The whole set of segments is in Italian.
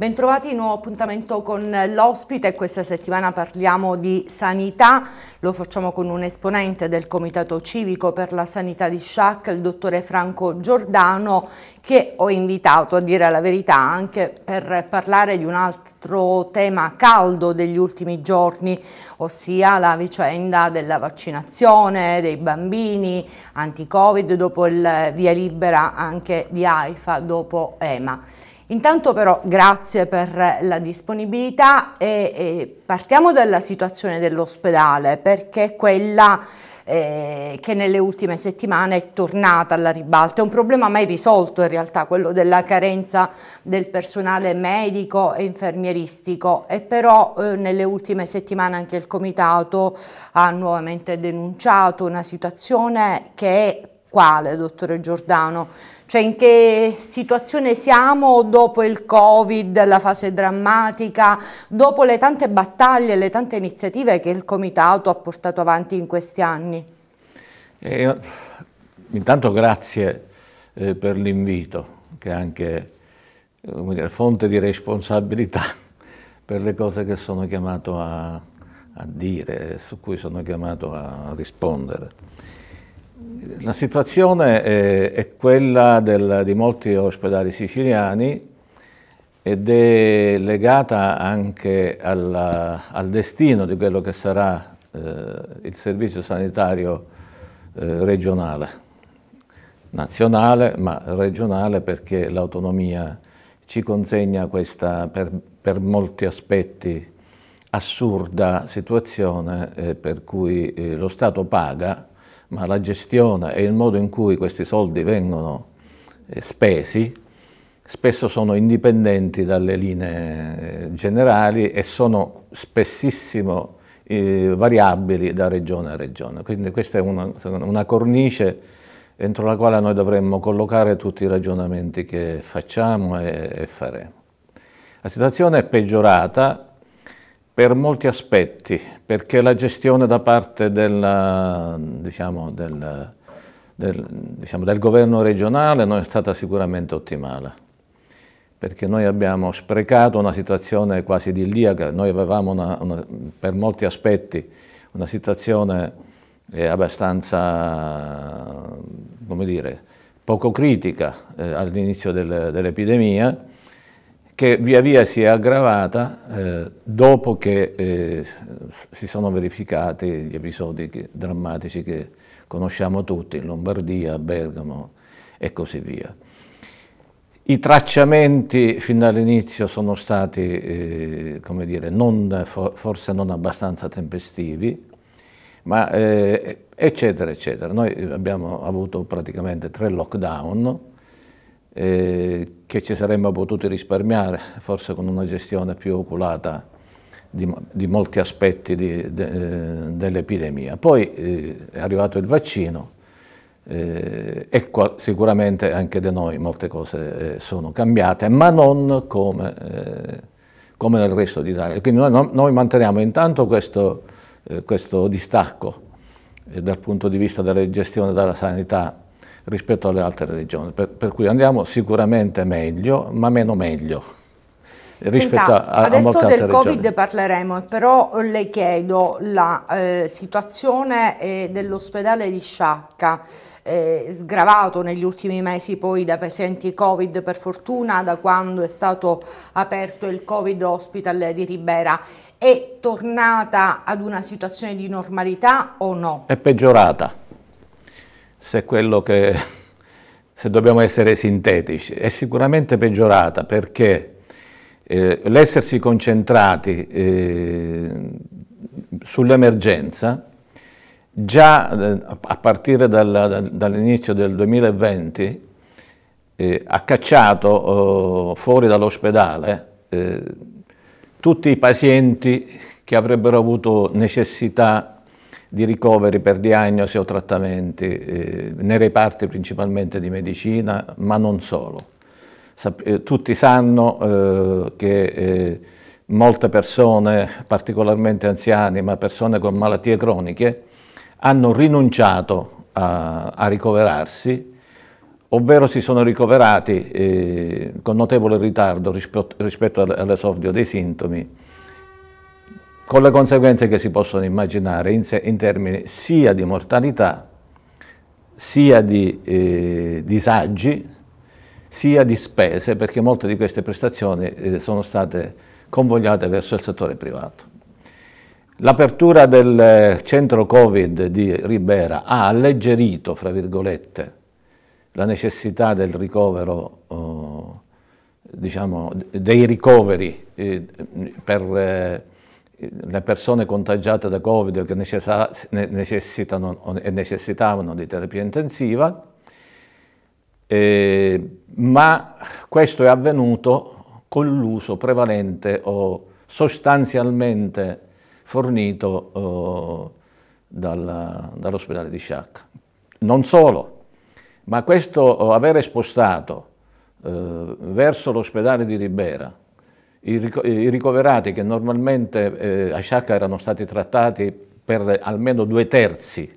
Bentrovati, nuovo appuntamento con l'ospite. Questa settimana parliamo di sanità. Lo facciamo con un esponente del Comitato Civico per la Sanità di Sciac, il dottore Franco Giordano, che ho invitato a dire la verità anche per parlare di un altro tema caldo degli ultimi giorni, ossia la vicenda della vaccinazione dei bambini anti-Covid dopo il via libera anche di AIFA dopo EMA. Intanto però grazie per la disponibilità e, e partiamo dalla situazione dell'ospedale perché è quella eh, che nelle ultime settimane è tornata alla ribalta. È un problema mai risolto in realtà, quello della carenza del personale medico e infermieristico e però eh, nelle ultime settimane anche il Comitato ha nuovamente denunciato una situazione che è quale, dottore Giordano? Cioè in che situazione siamo dopo il Covid, la fase drammatica, dopo le tante battaglie, le tante iniziative che il Comitato ha portato avanti in questi anni? Eh, intanto grazie eh, per l'invito, che è anche dire, fonte di responsabilità per le cose che sono chiamato a, a dire, su cui sono chiamato a rispondere. La situazione è, è quella del, di molti ospedali siciliani ed è legata anche alla, al destino di quello che sarà eh, il servizio sanitario eh, regionale, nazionale ma regionale perché l'autonomia ci consegna questa per, per, molti aspetti assurda situazione eh, per cui eh, lo Stato paga ma la gestione e il modo in cui questi soldi vengono eh, spesi spesso sono indipendenti dalle linee eh, generali e sono spessissimo eh, variabili da regione a regione. Quindi questa è una, una cornice entro la quale noi dovremmo collocare tutti i ragionamenti che facciamo e, e faremo. La situazione è peggiorata per molti aspetti, perché la gestione da parte della, diciamo, del, del, diciamo, del governo regionale non è stata sicuramente ottimale perché noi abbiamo sprecato una situazione quasi idilliaca, noi avevamo una, una, per molti aspetti una situazione eh, abbastanza, come dire, poco critica eh, all'inizio dell'epidemia, che via via si è aggravata eh, dopo che eh, si sono verificati gli episodi che, drammatici che conosciamo tutti in Lombardia, Bergamo e così via. I tracciamenti fin dall'inizio sono stati, eh, come dire, non, forse non abbastanza tempestivi, ma eh, eccetera, eccetera. Noi abbiamo avuto praticamente tre lockdown eh, che ci saremmo potuti risparmiare, forse con una gestione più oculata di, di molti aspetti de, eh, dell'epidemia. Poi eh, è arrivato il vaccino eh, e qua, sicuramente anche da noi molte cose eh, sono cambiate, ma non come, eh, come nel resto d'Italia. Quindi noi, noi, manteniamo intanto questo, eh, questo distacco dal punto di vista della gestione della sanità rispetto alle altre religioni, per, per cui andiamo sicuramente meglio, ma meno meglio. Senta, a, adesso a del Covid regioni. parleremo, però le chiedo la eh, situazione eh, dell'ospedale di Sciacca, eh, sgravato negli ultimi mesi poi da pazienti Covid per fortuna, da quando è stato aperto il Covid Hospital di Ribera, è tornata ad una situazione di normalità o no? È peggiorata se, che, se dobbiamo essere sintetici, è sicuramente peggiorata perché eh, l'essersi concentrati eh, sull'emergenza già eh, a partire dal, dall'inizio del 2020 eh, ha cacciato oh, fuori dall'ospedale eh, tutti i pazienti che avrebbero avuto necessità di ricoveri per diagnosi o trattamenti eh, nei reparti principalmente di medicina, ma non solo. Sap eh, tutti sanno eh, che eh, molte persone, particolarmente anziani, ma persone con malattie croniche, hanno rinunciato a, a ricoverarsi, ovvero si sono ricoverati eh, con notevole ritardo rispetto all'esordio dei sintomi con le conseguenze che si possono immaginare in, se, in termini sia di mortalità, sia di eh, disagi, sia di spese, perché molte di queste prestazioni eh, sono state convogliate verso il settore privato. L'apertura del eh, centro Covid di Ribera ha alleggerito, fra virgolette, la necessità del ricovero, eh, diciamo, dei ricoveri eh, per eh, le persone contagiate da Covid che necessitano e necessitavano di terapia intensiva, eh, ma questo è avvenuto con l'uso prevalente o sostanzialmente fornito eh, dal, dall'ospedale di Sciacca. Non solo, ma questo avere spostato eh, verso l'ospedale di Ribera i ricoverati che normalmente eh, a Sciacca erano stati trattati per almeno due terzi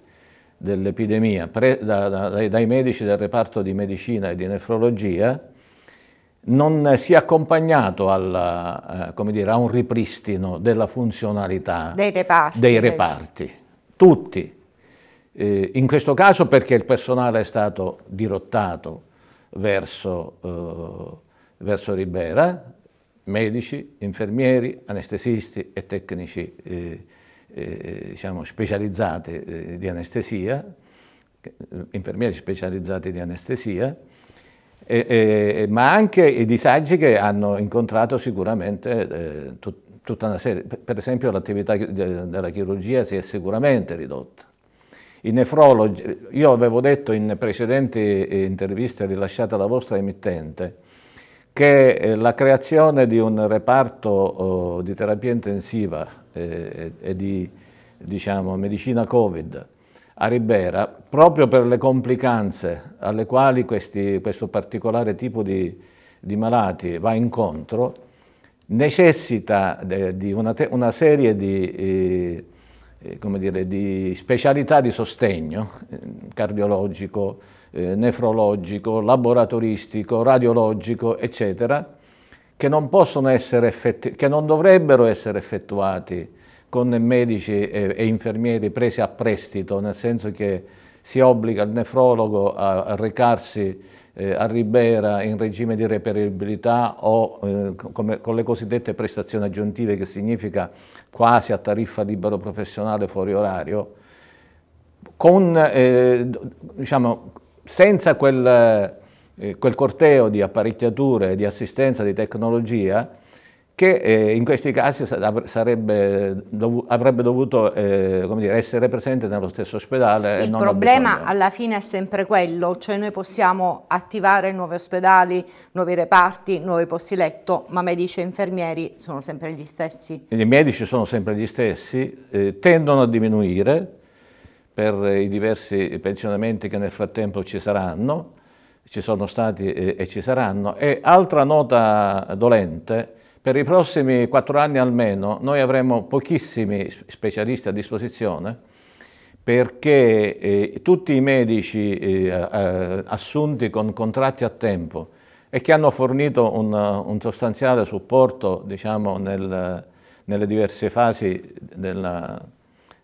dell'epidemia da, da, dai medici del reparto di medicina e di nefrologia, non si è accompagnato alla, eh, dire, a un ripristino della funzionalità dei reparti. Dei reparti. Tutti. Eh, in questo caso perché il personale è stato dirottato verso, eh, verso Ribera, medici, infermieri, anestesisti e tecnici eh, eh, diciamo, specializzati eh, di anestesia, infermieri specializzati di anestesia, ma anche i disagi che hanno incontrato sicuramente eh, tut, tutta una serie. Per esempio l'attività della chirurgia si è sicuramente ridotta. I nefrologi, io avevo detto in precedenti eh, interviste rilasciate alla vostra emittente, che eh, la creazione di un reparto oh, di terapia intensiva eh, e di diciamo, medicina Covid a Ribera, proprio per le complicanze alle quali questi, questo particolare tipo di, di, malati va incontro, necessita di una, una serie di, eh, eh dire, di specialità di sostegno cardiologico, eh, nefrologico, laboratoristico, radiologico, eccetera, che non, possono essere che non dovrebbero essere effettuati con medici e, e, infermieri presi a prestito, nel senso che si obbliga il nefrologo a, a recarsi eh, a Ribera in regime di reperibilità o eh, come, con le cosiddette prestazioni aggiuntive che significa quasi a tariffa libero professionale fuori orario, con eh, diciamo, senza quel, eh, quel corteo di apparecchiature, di assistenza, di tecnologia, che eh, in questi casi sarebbe, dov avrebbe dovuto eh, dire, essere presente nello stesso ospedale. Il problema alla fine è sempre quello, cioè noi possiamo attivare nuovi ospedali, nuovi reparti, nuovi posti letto, ma medici e infermieri sono sempre gli stessi. I medici sono sempre gli stessi, eh, tendono a diminuire, per i diversi pensionamenti che nel frattempo ci saranno, ci sono stati e, ci saranno. E altra nota dolente, per i prossimi quattro anni almeno noi avremo pochissimi specialisti a disposizione perché eh, tutti i medici eh, eh, assunti con contratti a tempo e che hanno fornito un, un sostanziale supporto diciamo, nel, nelle diverse fasi della,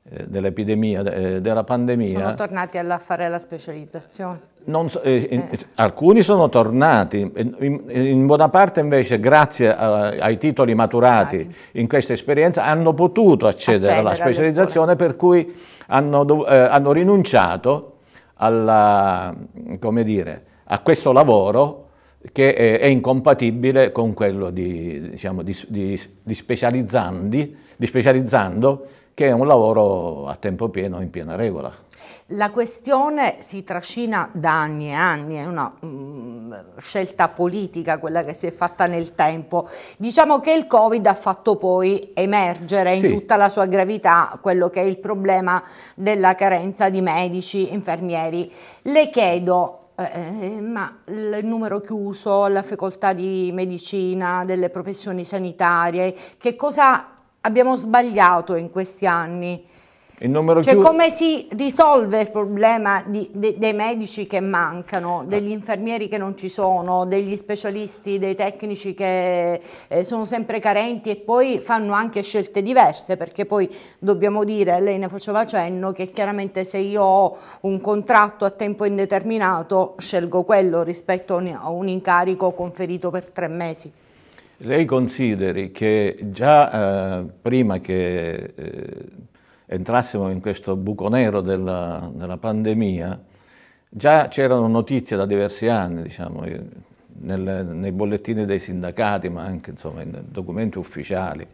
eh, dell'epidemia, eh, della pandemia. Sono tornati a fare la specializzazione. So, eh, eh. Alcuni sono tornati, in, in, buona parte invece grazie a, ai titoli maturati ah, in questa esperienza hanno potuto accedere, accedere alla specializzazione per cui hanno, eh, hanno rinunciato alla, dire, a questo lavoro che è, è, incompatibile con quello di, diciamo, di, di, di specializzando che è un lavoro a tempo pieno in piena regola. La questione si trascina da anni e anni, è una mh, mm, scelta politica quella che si è fatta nel tempo. Diciamo che il Covid ha fatto poi emergere sì. in tutta la sua gravità quello che è il problema della carenza di medici, infermieri. Le chiedo, eh, eh ma il numero chiuso, la facoltà di medicina, delle professioni sanitarie, che cosa abbiamo sbagliato in questi anni? Cioè, più... come si risolve il problema di, de, dei medici che mancano, ah. degli infermieri che non ci sono, degli specialisti, dei tecnici che eh, sono sempre carenti e poi fanno anche scelte diverse perché poi dobbiamo dire, lei ne faceva cenno, che chiaramente se io ho un contratto a tempo indeterminato scelgo quello rispetto a un incarico conferito per tre mesi lei consideri che già eh, prima che eh, entrassimo in questo buco nero della, della pandemia, già c'erano notizie da diversi anni, diciamo, eh, nel, nei bollettini dei sindacati, ma anche insomma, in documenti ufficiali.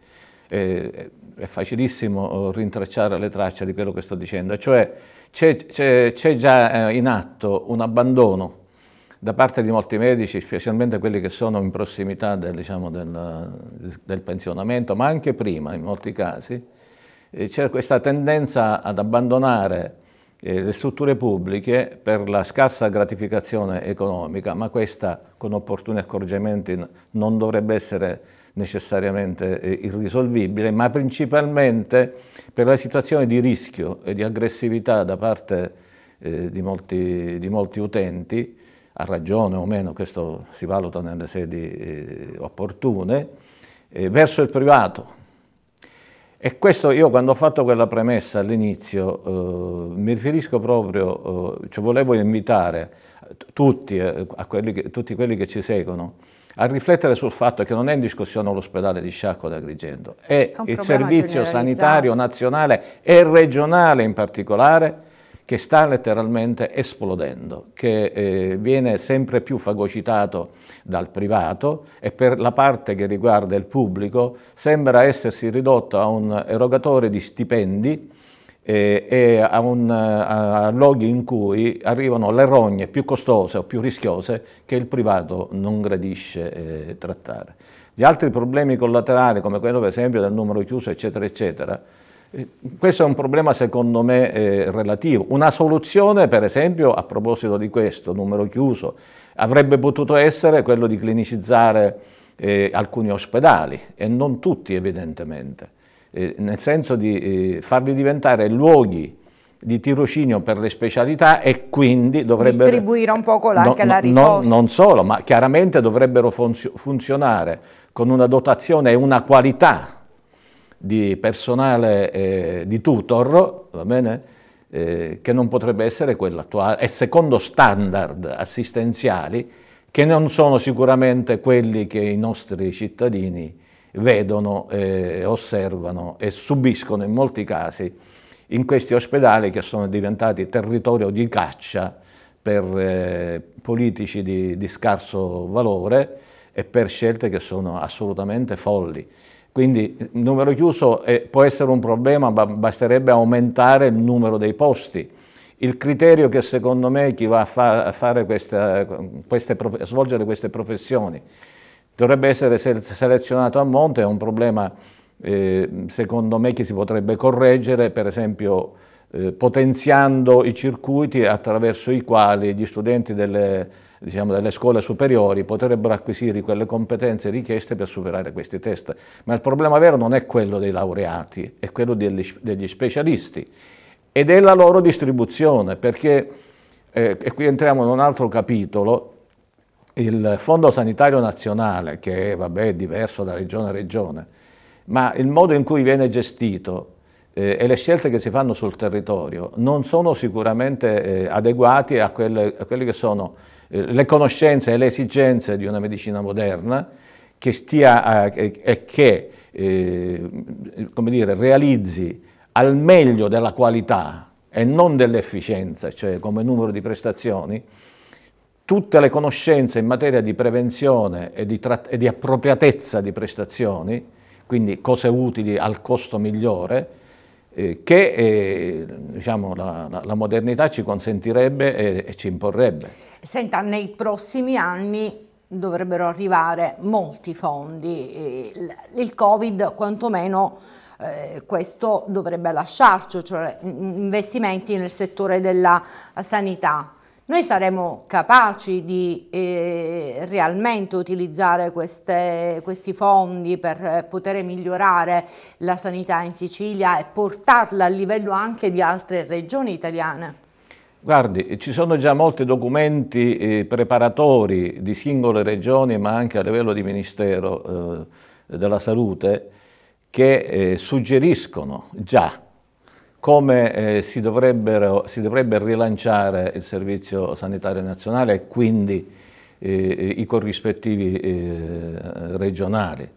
Eh, è facilissimo eh, rintracciare le tracce di quello che sto dicendo, cioè c'è già eh, in atto un abbandono da parte di molti medici, specialmente quelli che sono in prossimità del, diciamo, del, del pensionamento, ma anche prima in molti casi, eh, c'è questa tendenza ad abbandonare eh, le strutture pubbliche per la scarsa gratificazione economica, ma questa con opportuni accorgimenti non dovrebbe essere necessariamente eh, irrisolvibile, ma principalmente per la situazione di rischio e di aggressività da parte eh, di molti, di molti utenti ha ragione o meno, questo si valuta nelle sedi eh, opportune, eh, verso il privato. E questo io quando ho fatto quella premessa all'inizio eh, mi riferisco proprio, eh, cioè volevo invitare tutti, eh, quelli che, tutti quelli che ci seguono, a riflettere sul fatto che non è in discussione l'ospedale di Sciacco d'Agrigento, è, è il servizio sanitario nazionale e regionale in particolare che sta letteralmente esplodendo, che eh, viene sempre più fagocitato dal privato e per la parte che riguarda il pubblico sembra essersi ridotto a un erogatore di stipendi eh, e a, un, a, luoghi in cui arrivano le rogne più costose o più rischiose che il privato non gradisce eh, trattare. Gli altri problemi collaterali, come quello per esempio del numero chiuso, eccetera, eccetera, eh, questo è un problema secondo me eh, relativo. Una soluzione, per esempio, a proposito di questo, numero chiuso, avrebbe potuto essere quello di clinicizzare eh, alcuni ospedali, e non tutti evidentemente, eh, nel senso di eh, farli diventare luoghi di tirocinio per le specialità e quindi dovrebbero... Distribuire un po' anche no, la risorsa. No, non solo, ma chiaramente dovrebbero funzionare con una dotazione e una qualità di personale eh, di tutor, va bene? Eh, che non potrebbe essere quello attuale, e secondo standard assistenziali che non sono sicuramente quelli che i nostri cittadini vedono, eh, osservano e subiscono in molti casi in questi ospedali che sono diventati territorio di caccia per eh, politici di, di scarso valore e per scelte che sono assolutamente folli. Quindi il numero chiuso è, eh, può essere un problema, ma basterebbe aumentare il numero dei posti. Il criterio che secondo me chi va a, fa, a questa, queste, svolgere queste professioni dovrebbe essere selezionato a monte, è un problema eh, secondo me che si potrebbe correggere, per esempio eh, potenziando i circuiti attraverso i quali gli studenti delle diciamo, delle scuole superiori potrebbero acquisire quelle competenze richieste per superare questi test. Ma il problema vero non è quello dei laureati, è quello degli, degli specialisti ed è la loro distribuzione, perché, eh, e qui entriamo in un altro capitolo, il Fondo Sanitario Nazionale, che vabbè, è diverso da regione a regione, ma il modo in cui viene gestito eh, e le scelte che si fanno sul territorio non sono sicuramente eh, adeguate a, a, quelli che sono eh, le conoscenze e le esigenze di una medicina moderna che stia eh, e, e che eh, come dire, realizzi al meglio della qualità e non dell'efficienza, cioè come numero di prestazioni, tutte le conoscenze in materia di prevenzione e di, e di appropriatezza di prestazioni, quindi cose utili al costo migliore, eh, che eh, diciamo, la, la, la, modernità ci consentirebbe e, e, ci imporrebbe. Senta, nei prossimi anni dovrebbero arrivare molti fondi, eh, il Covid quantomeno eh, questo dovrebbe lasciarci, cioè investimenti nel settore della sanità. Noi saremo capaci di eh, realmente utilizzare queste, questi fondi per eh, poter migliorare la sanità in Sicilia e portarla a livello anche di altre regioni italiane? Guardi, ci sono già molti documenti eh, preparatori di singole regioni, ma anche a livello di Ministero eh, della Salute, che eh, suggeriscono già come eh, si, si, dovrebbe rilanciare il Servizio Sanitario Nazionale e quindi eh, i corrispettivi eh, regionali.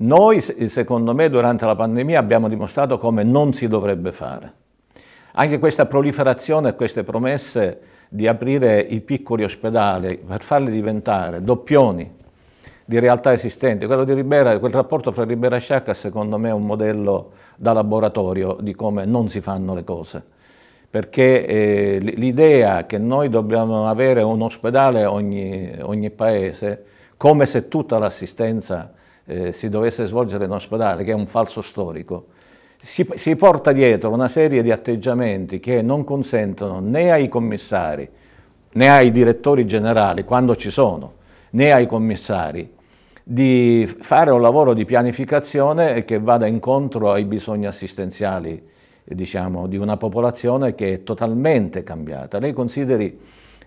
Noi, secondo me, durante la pandemia abbiamo dimostrato come non si dovrebbe fare. Anche questa proliferazione e queste promesse di aprire i piccoli ospedali per farli diventare doppioni di realtà esistenti, quello di Ribera, quel rapporto fra Ribera e Sciacca secondo me è un modello da laboratorio di come non si fanno le cose. Perché eh, l'idea che noi dobbiamo avere un ospedale ogni, ogni paese, come se tutta l'assistenza eh, si dovesse svolgere in ospedale, che è un falso storico, si, si, porta dietro una serie di atteggiamenti che non consentono né ai commissari né ai direttori generali, quando ci sono, né ai commissari, di fare un lavoro di pianificazione che vada incontro ai bisogni assistenziali diciamo, di una popolazione che è totalmente cambiata. Lei consideri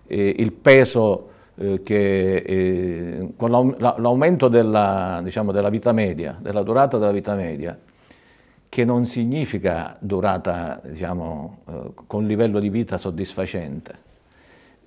eh, il peso eh, che eh, con l'aumento della, diciamo, della vita media, della durata della vita media, che non significa durata diciamo, eh, con livello di vita soddisfacente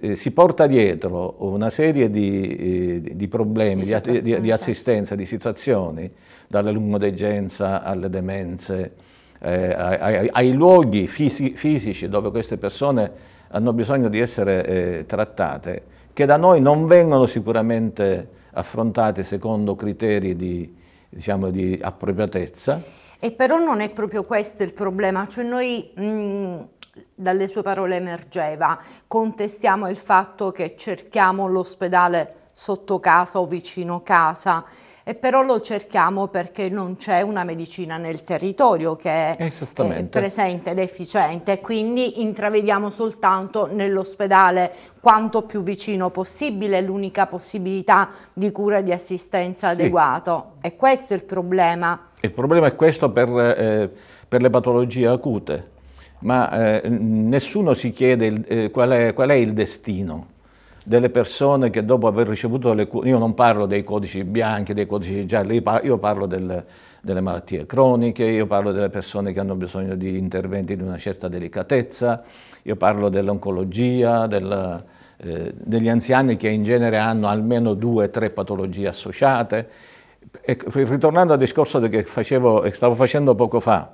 eh, si porta dietro una serie di, eh, di problemi, di, di, di, certo. assistenza, di situazioni, dalla lungodegenza alle demenze, eh, ai, ai, luoghi fisi, fisici dove queste persone hanno bisogno di essere eh, trattate, che da noi non vengono sicuramente affrontate secondo criteri di diciamo, appropriatezza. E però non è proprio questo il problema, cioè noi mh, mm, dalle sue parole emergeva, contestiamo il fatto che cerchiamo l'ospedale sotto casa o vicino casa, e però lo cerchiamo perché non c'è una medicina nel territorio che è eh, presente ed efficiente, quindi intravediamo soltanto nell'ospedale quanto più vicino possibile l'unica possibilità di cura e di assistenza sì. adeguato. E questo è il problema. Il problema è questo per, eh, per le patologie acute ma eh, nessuno si chiede eh, qual, è, qual, è, il destino delle persone che dopo aver ricevuto le cure, io non parlo dei codici bianchi, dei codici gialli, io parlo del, delle malattie croniche, io parlo delle persone che hanno bisogno di interventi di una certa delicatezza, io parlo dell'oncologia, del, eh, degli anziani che in genere hanno almeno due o tre patologie associate. E, ecco, ritornando al discorso che facevo, stavo facendo poco fa,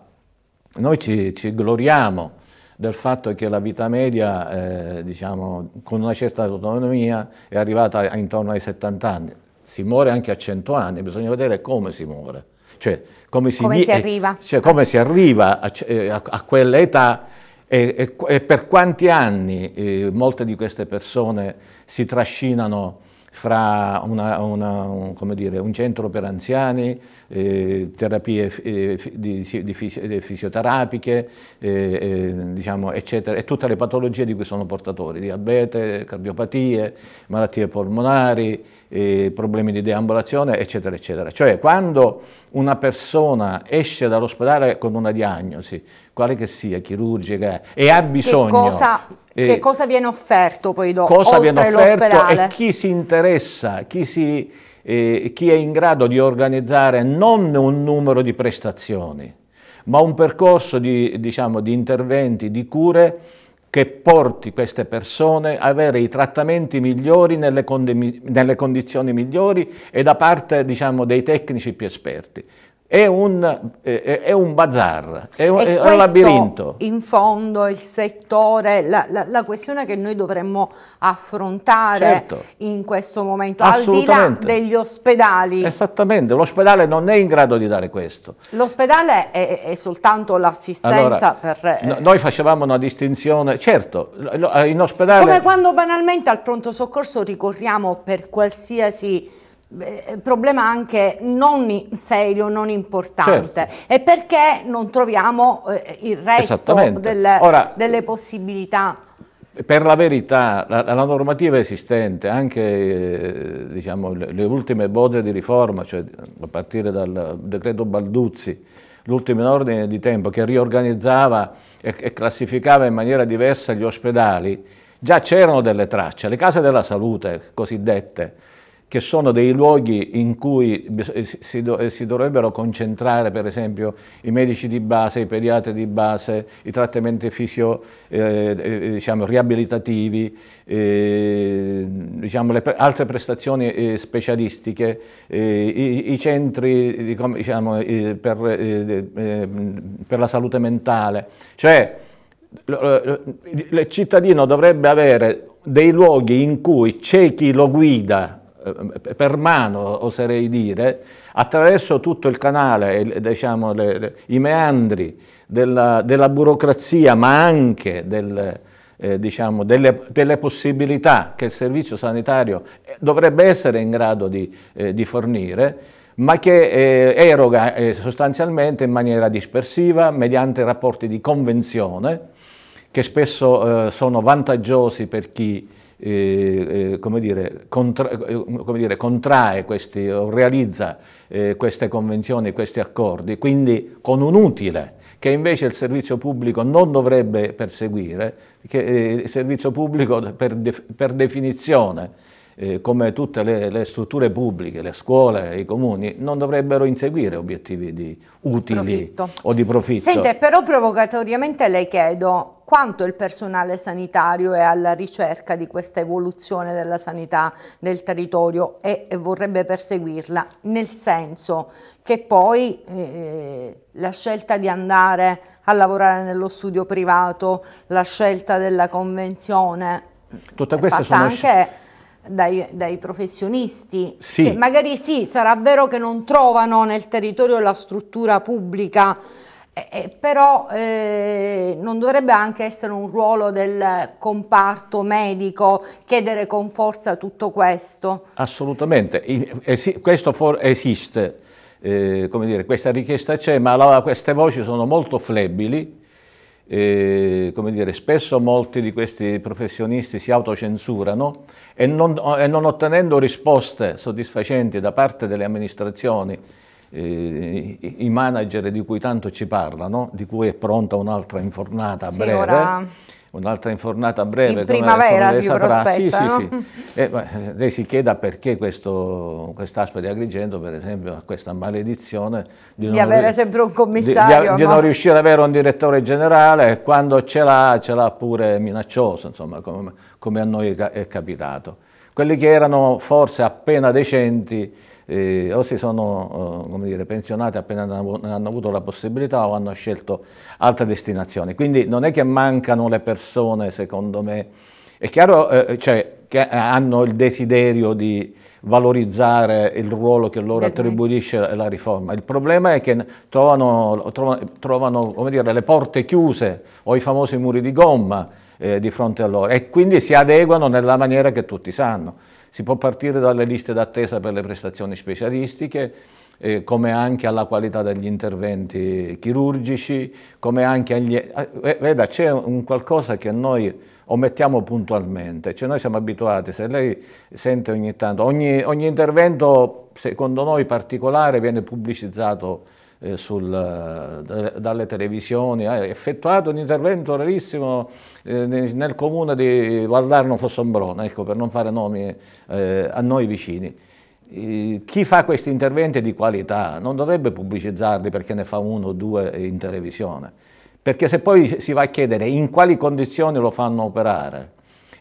noi ci, ci gloriamo del fatto che la vita media, eh, diciamo, con una certa autonomia, è arrivata intorno ai 70 anni. Si muore anche a 100 anni, bisogna vedere come si muore. Cioè, come si, come si arriva, cioè, come si arriva a, eh, a, a quell'età e, e, e, per quanti anni eh, molte di queste persone si trascinano fra una, una, un, dire, un, centro per anziani, eh, terapie eh, di, di, di eh, fisioterapiche, eh, eh, diciamo, eccetera, e tutte le patologie di cui sono portatori, diabete, cardiopatie, malattie polmonari, problemi di deambulazione, eccetera, eccetera. Cioè quando una persona esce dall'ospedale con una diagnosi, quale che sia, chirurgica, e ha bisogno... Che cosa, che cosa viene offerto poi dopo? Cosa viene offerto e chi si interessa, chi si eh, chi è in grado di organizzare non un numero di prestazioni, ma un percorso di, diciamo, di interventi, di cure che porti queste persone ad avere i trattamenti migliori nelle, condi nelle condizioni migliori e da parte diciamo, dei tecnici più esperti è un, è, è un bazar, è un, è un labirinto. In fondo il settore, la, la, la questione che noi dovremmo affrontare certo. in questo momento, al di là degli ospedali. Esattamente, l'ospedale non è in grado di dare questo. L'ospedale è, è, soltanto l'assistenza allora, per... Eh, no, noi facevamo una distinzione, certo, in ospedale... Come quando banalmente al pronto soccorso ricorriamo per qualsiasi eh, problema anche non serio, non importante certo. e perché non troviamo eh, il resto del, Ora, delle possibilità. Per la verità, la, la normativa esistente, anche eh, diciamo, le, le, ultime bozze di riforma, cioè a partire dal decreto Balduzzi, l'ultimo in ordine di tempo che riorganizzava e, e classificava in maniera diversa gli ospedali, già c'erano delle tracce, le case della salute cosiddette, che sono dei luoghi in cui eh, si, do, eh, si, dovrebbero concentrare per esempio i medici di base, i pediatri di base, i trattamenti fisio, eh, eh diciamo, riabilitativi, eh, diciamo, le pre altre prestazioni eh, specialistiche, i, i, centri diciamo, per, per la salute mentale. Cioè, il cittadino dovrebbe avere dei luoghi in cui c'è chi lo guida eh, per mano, oserei dire, attraverso tutto il canale, diciamo, le, le, i meandri della, della, burocrazia, ma anche del, eh, diciamo, delle, delle, possibilità che il servizio sanitario eh, dovrebbe essere in grado di, eh, di fornire, ma che eh, eroga eh, sostanzialmente in maniera dispersiva, mediante rapporti di convenzione, che spesso sono vantaggiosi per chi eh, eh, come, dire, contra, eh, come, dire, contrae questi, o realizza queste convenzioni, questi accordi, quindi con un utile che invece il servizio pubblico non dovrebbe perseguire, che il servizio pubblico per, def, per definizione eh, come tutte le, le, strutture pubbliche, le scuole, i comuni, non dovrebbero inseguire obiettivi di utili profitto. o di profitto. Sente, però provocatoriamente le chiedo, quanto il personale sanitario è alla ricerca di questa evoluzione della sanità nel territorio e, vorrebbe perseguirla, nel senso che poi eh, la scelta di andare a lavorare nello studio privato, la scelta della convenzione, Tutta è fatta sono anche... Dai, dai, professionisti, sì. che magari sì, sarà vero che non trovano nel territorio la struttura pubblica eh, eh, però eh, non dovrebbe anche essere un ruolo del comparto medico chiedere con forza tutto questo? Assolutamente, Esi questo esiste, eh, come dire, questa richiesta c'è, ma la, queste voci sono molto flebili, eh, come dire, spesso molti di questi professionisti si autocensurano e non, e non ottenendo risposte soddisfacenti da parte delle amministrazioni eh, i manager di cui tanto ci parlano, di cui è pronta un'altra infornata a breve. Sì, Un'altra infornata a breve. In primavera si prospetta, sì, no? sì, sì. Eh, eh, lei si chieda perché questo quest'aspa di Agrigento, per esempio, ha questa maledizione di, non, avere sempre un commissario. Di, di, ma... di, non riuscire ad avere un direttore generale e quando ce l'ha, ce l'ha pure minaccioso, insomma, come, come a noi è capitato quelli che erano forse appena decenti eh, o si sono eh, dire, pensionati appena non hanno avuto la possibilità o hanno scelto altre destinazioni. Quindi non è che mancano le persone, secondo me, è chiaro eh, cioè, che hanno il desiderio di valorizzare il ruolo che loro attribuisce la riforma. Il problema è che trovano, trovano, trovano dire, le porte chiuse o i famosi muri di gomma eh, di fronte a loro e quindi si adeguano nella maniera che tutti sanno. Si può partire dalle liste d'attesa per le prestazioni specialistiche, eh, come anche alla qualità degli interventi chirurgici, come anche agli... Eh, eh, veda, c'è un qualcosa che noi omettiamo puntualmente, cioè noi siamo abituati, se lei sente ogni tanto, ogni, ogni intervento secondo noi particolare viene pubblicizzato eh, sul, eh, d- dalle televisioni, ha effettuato un intervento rarissimo eh, nel comune di Valdarno Fossombrona, ecco, per non fare nomi eh, a noi vicini. Chi fa questi interventi di qualità non dovrebbe pubblicizzarli perché ne fa uno o due in televisione, perché se poi si va a chiedere in quali condizioni lo fanno operare,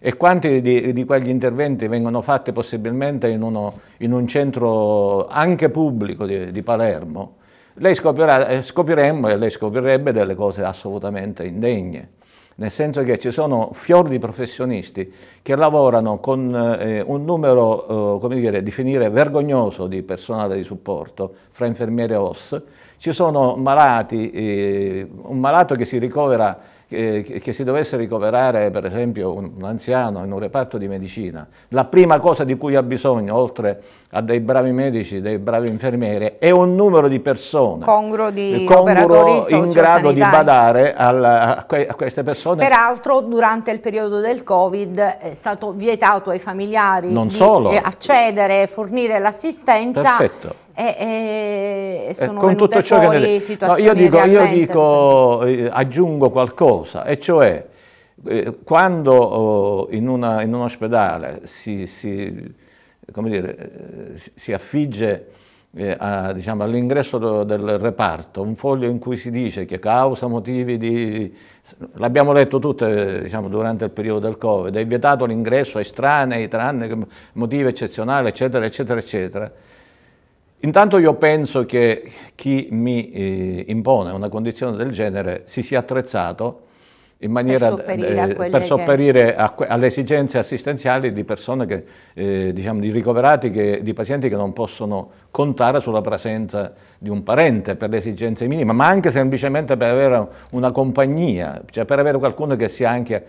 e quanti di, di, quegli interventi vengono fatti possibilmente in, uno, in un centro anche pubblico di, di Palermo, lei, scoprirà, eh, scopriremmo, lei scoprirebbe delle cose assolutamente indegne nel senso che ci sono fior di professionisti che lavorano con eh, un numero, eh, come dire, definire vergognoso di personale di supporto, fra infermiere e OS, ci sono malati, eh, un malato che si ricovera eh, che si dovesse ricoverare per esempio un anziano in un reparto di medicina, la prima cosa di cui ha bisogno, oltre a a dei bravi medici, dei bravi infermieri e un numero di persone congruo, di congruo in grado di badare alla, a, que, a, queste persone. Peraltro durante il periodo del Covid è stato vietato ai familiari non di solo. Eh, accedere, fornire l'assistenza. Perfetto. E, eh, sono con tutto ciò fuori che ne... situazioni no, io dico, io dico eh, aggiungo qualcosa e cioè quando oh, in, una, in un ospedale si, si come dire, eh, si affigge eh, a, diciamo, all'ingresso del reparto un foglio in cui si dice che causa motivi di... L'abbiamo letto tutte diciamo, durante il periodo del Covid, è vietato l'ingresso a estranei, tranne motivi eccezionali, eccetera, eccetera, eccetera. Intanto io penso che chi mi eh, impone una condizione del genere si sia attrezzato in maniera per sopperire, eh, che... alle esigenze assistenziali di persone che, eh, diciamo, di ricoverati, che, di pazienti che non possono contare sulla presenza di un parente per le esigenze minime, ma anche semplicemente per avere una compagnia, cioè per avere qualcuno che sia anche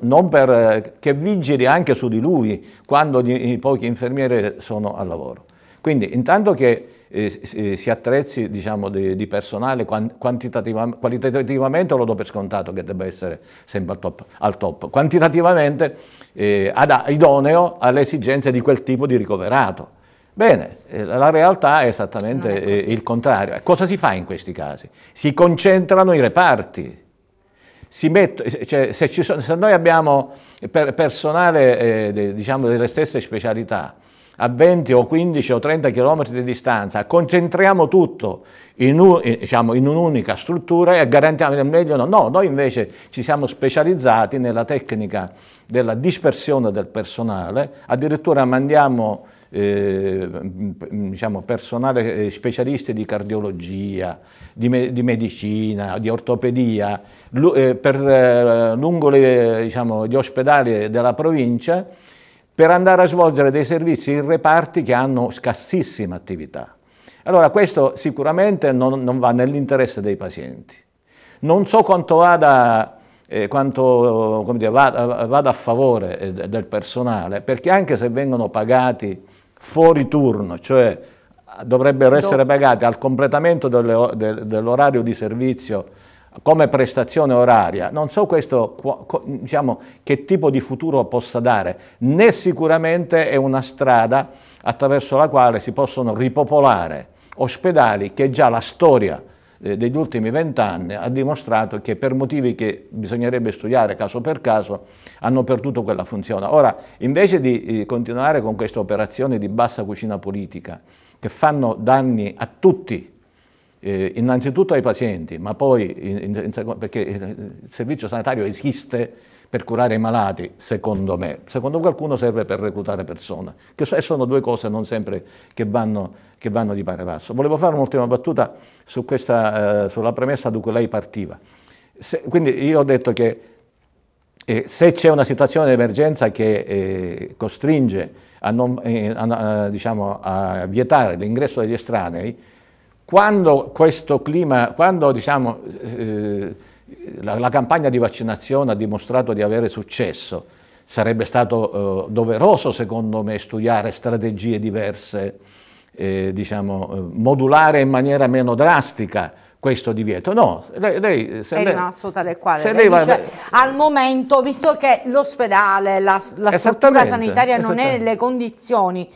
Non per, che vigili anche su di lui quando gli, i pochi infermieri sono al lavoro. Quindi intanto che eh, eh, si attrezzi diciamo, di, di, personale qualitativamente lo do per scontato che debba essere sempre al top, al top. quantitativamente eh, ad, idoneo alle esigenze di quel tipo di ricoverato. Bene, eh, la realtà è esattamente il contrario. Cosa si fa in questi casi? Si concentrano i reparti. Mette, cioè, se, sono, se, noi abbiamo per personale eh, diciamo, delle stesse specialità a 20 o 15 o 30 km di distanza, concentriamo tutto in, un, diciamo, in un'unica struttura e garantiamo il meglio. No. no, noi invece ci siamo specializzati nella tecnica della dispersione del personale, addirittura mandiamo eh, diciamo, personale eh, specialisti di cardiologia, di, me, di medicina, di ortopedia, lu, eh, per, eh, lungo le, diciamo, gli ospedali della provincia per andare a svolgere dei servizi in reparti che hanno scassissima attività. Allora questo sicuramente non, non va nell'interesse dei pazienti. Non so quanto vada eh, quanto dire, vada, vada, a favore eh, del personale, perché anche se vengono pagati fuori turno, cioè dovrebbero essere pagati al completamento dell'orario di servizio come prestazione oraria, non so questo diciamo, che tipo di futuro possa dare, né sicuramente è una strada attraverso la quale si possono ripopolare ospedali che già la storia eh, degli ultimi vent'anni ha dimostrato che per motivi che bisognerebbe studiare caso per caso hanno perduto quella funzione. Ora, invece di eh, continuare con queste operazioni di bassa cucina politica che fanno danni a tutti, eh, innanzitutto ai pazienti, ma poi in, in, perché il servizio sanitario esiste per curare i malati, secondo me. Secondo qualcuno serve per reclutare persone, che so, sono due cose non sempre che vanno, che vanno di pari passo. Volevo fare un'ultima battuta su questa, eh, sulla premessa di cui lei partiva. Se, quindi io ho detto che eh, se c'è una situazione di emergenza che eh, costringe a, non, eh, a, a, diciamo, a vietare l'ingresso degli estranei, quando questo clima, quando diciamo, eh, la, la, campagna di vaccinazione ha dimostrato di avere successo, sarebbe stato eh, doveroso secondo me studiare strategie diverse, eh, diciamo, eh, modulare in maniera meno drastica questo divieto. No, lei, lei se è lei, rimasto tale quale. Se lei, lei dice, va, al momento, visto che l'ospedale, la, la struttura sanitaria non è nelle condizioni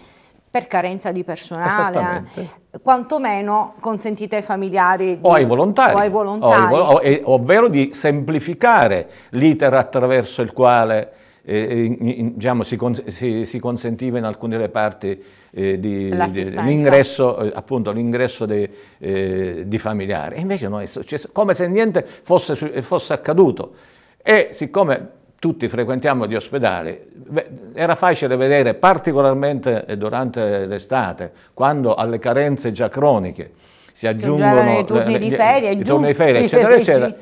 per carenza di personale, eh. quantomeno consentite ai familiari di, o ai volontari, o ai volontari. O ai, ovvero di semplificare l'iter attraverso il quale eh, in, diciamo, si, cons si, si, consentiva in alcune delle parti eh, l'ingresso, eh, eh, di familiari. E invece non è successo, come se niente fosse, fosse accaduto. E siccome tutti frequentiamo gli ospedali, era facile vedere particolarmente durante l'estate, quando alle carenze già croniche si aggiungono i turni di ferie, i turni di ferie eccetera, eccetera.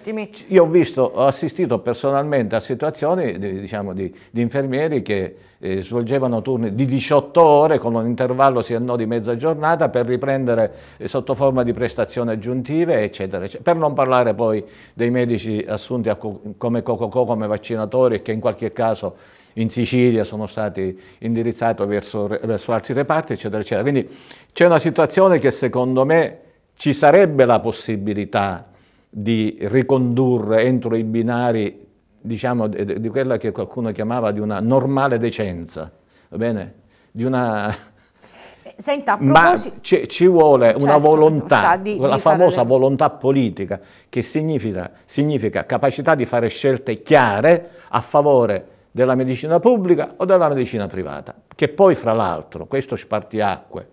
Io ho visto, ho assistito personalmente a situazioni di, diciamo, di, di infermieri che eh, svolgevano turni di 18 ore con un intervallo sì no di mezza giornata per riprendere eh, sotto forma di prestazioni aggiuntive, eccetera, eccetera. Per non parlare poi dei medici assunti co come Cococò, come vaccinatori, che in qualche caso in Sicilia sono stati indirizzati verso, verso altri reparti, eccetera, eccetera. Quindi c'è una situazione che secondo me ci sarebbe la possibilità di ricondurre entro i binari, diciamo, di quella che qualcuno chiamava di una normale decenza, va bene? Di una... Senta, Ma ci, ci vuole certo, una volontà, di, la di famosa volontà politica, che significa, significa capacità di fare scelte chiare a favore della medicina pubblica o della medicina privata, che poi fra l'altro, questo spartiacque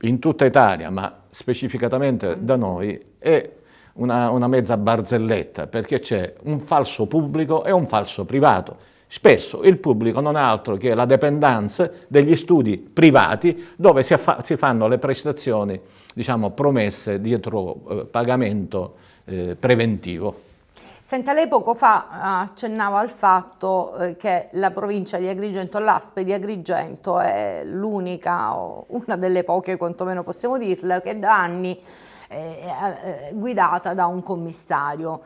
in tutta Italia, ma specificatamente mm. da noi, è una, una mezza barzelletta, perché c'è un falso pubblico e un falso privato. Spesso il pubblico non è altro che la dipendenza degli studi privati dove si, si fanno le prestazioni diciamo, promesse dietro eh, pagamento eh, preventivo. Senta, lei poco fa eh, accennava al fatto eh, che la provincia di Agrigento, l'Aspe di Agrigento è l'unica, o una delle poche quantomeno possiamo dirla, che da anni eh, è guidata da un commissario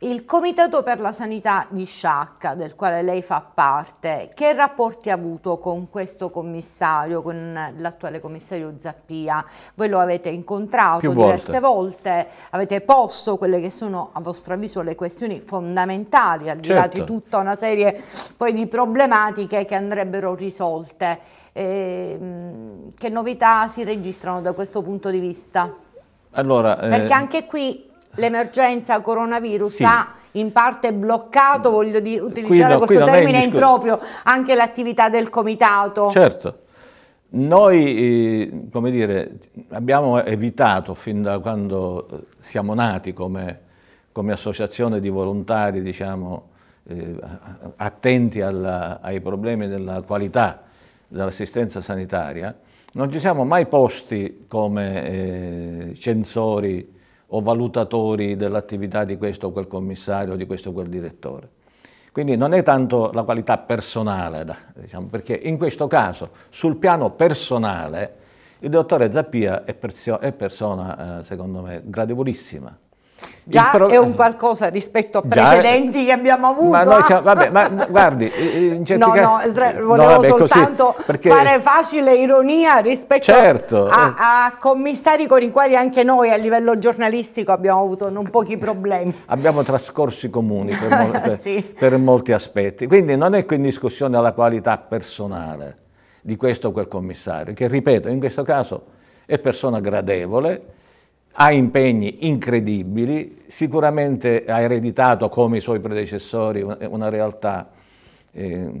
il Comitato per la Sanità di Sciacca, del quale lei fa parte, che rapporti ha avuto con questo commissario, con l'attuale commissario Zappia? Voi lo avete incontrato Più diverse volte. avete posto quelle che sono a vostro avviso le questioni fondamentali, al di là di certo. tutta una serie poi di problematiche che andrebbero risolte. E, ehm, che novità si registrano da questo punto di vista? Allora, eh, Perché eh... anche qui l'emergenza coronavirus sì. ha in parte bloccato, voglio dire, utilizzare qui, questo termine improprio, anche l'attività del comitato. Certo. Noi, eh, come dire, abbiamo evitato fin da quando siamo nati come, come associazione di volontari, diciamo, eh, attenti alla, ai problemi della qualità dell'assistenza sanitaria, non ci siamo mai posti come eh, censori o valutatori dell'attività di questo o quel commissario, di questo o quel direttore. Quindi non è tanto la qualità personale, diciamo, perché in questo caso sul piano personale il dottore Zappia è, persona, eh, secondo me, gradevolissima, Già pro... è un qualcosa rispetto a precedenti Già... che abbiamo avuto. Ma noi ah. siamo, vabbè, ma guardi, in certi no, casi... No, volevo no, vabbè, soltanto perché... fare facile ironia rispetto certo. a, a, commissari con i quali anche noi a livello giornalistico abbiamo avuto non pochi problemi. Abbiamo trascorsi comuni per, mol... sì. per molti aspetti, quindi non è qui in discussione la qualità personale di questo o quel commissario, che ripeto, in questo caso è persona gradevole, ha impegni incredibili, sicuramente ha ereditato come i suoi predecessori eh, una realtà eh,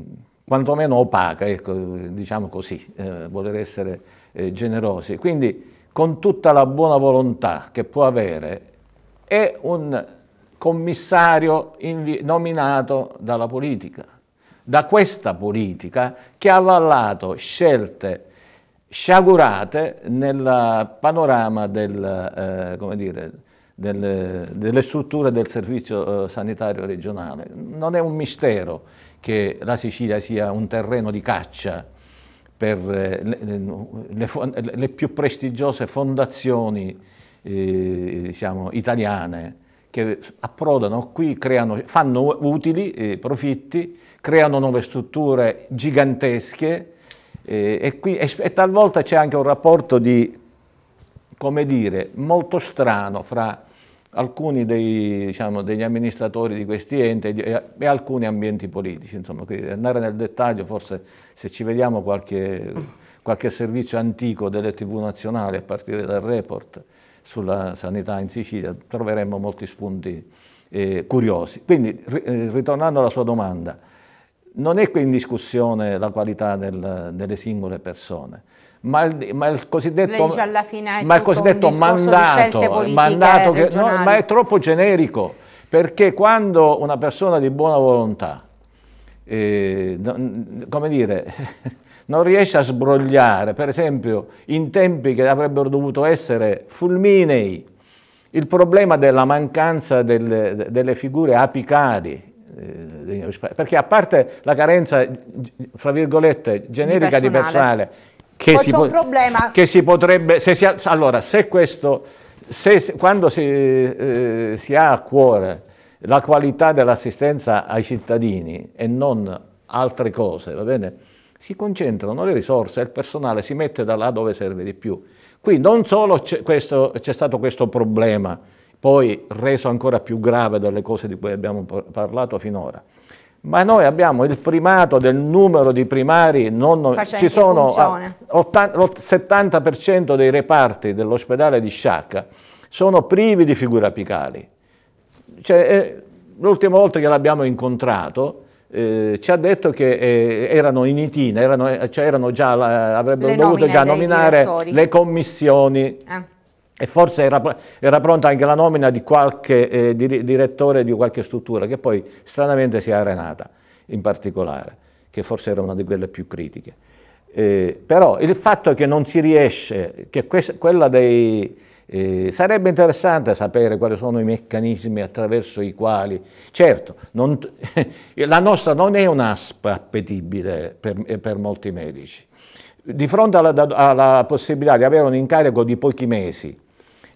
quantomeno opaca, ecco, diciamo così, eh, voler essere eh, generosi. Quindi con tutta la buona volontà che può avere è un commissario nominato dalla politica, da questa politica che ha avallato scelte sciagurate nel panorama del, eh, dire, del, delle strutture del servizio eh, sanitario regionale. Non è un mistero che la Sicilia sia un terreno di caccia per eh, le, le, le, più prestigiose fondazioni eh, diciamo, italiane che approdano qui, creano, fanno utili, eh, profitti, creano nuove strutture gigantesche eh, e, qui, e, e talvolta c'è anche un rapporto di, come dire, molto strano fra alcuni dei, diciamo, degli amministratori di questi enti e, e, alcuni ambienti politici. Insomma, andare nel dettaglio, forse se ci vediamo qualche, qualche, servizio antico delle tv nazionali a partire dal report sulla sanità in Sicilia, troveremmo molti spunti eh, curiosi. Quindi, eh, ritornando alla sua domanda, non è qui in discussione la qualità del, delle singole persone, ma il, ma il cosiddetto, ma il cosiddetto mandato, eh, mandato che, no, ma è troppo generico, perché quando una persona di buona volontà, eh, come dire, non riesce a sbrogliare, per esempio, in tempi che avrebbero dovuto essere fulminei, il problema della mancanza delle, delle figure apicali eh, perché a parte la carenza, fra virgolette, generica di personale, di personale che, si po che, si potrebbe, se si, allora se questo, se, quando si, eh, si ha a cuore la qualità dell'assistenza ai cittadini e non altre cose, va bene? Si concentrano le risorse, il personale si mette da là dove serve di più. Qui non solo c'è stato questo problema, poi reso ancora più grave dalle cose di cui abbiamo parlato finora. Ma noi abbiamo il primato del numero di primari, non, ci sono l'70% dei reparti dell'ospedale di Sciacca sono privi di figure apicali. Cioè, eh, l'ultima volta che l'abbiamo incontrato eh, ci ha detto che eh, erano in itina, erano, cioè erano già, avrebbero dovuto già nominare le commissioni. Eh e forse era, era, pronta anche la nomina di qualche eh, direttore di qualche struttura, che poi stranamente si è arenata in particolare, che forse era una di quelle più critiche. Eh, però il fatto che non si riesce, che questa, quella dei... Eh, sarebbe interessante sapere quali sono i meccanismi attraverso i quali, certo, non, la nostra non è un'aspa appetibile per, eh, per molti medici, di fronte alla, alla, possibilità di avere un incarico di pochi mesi,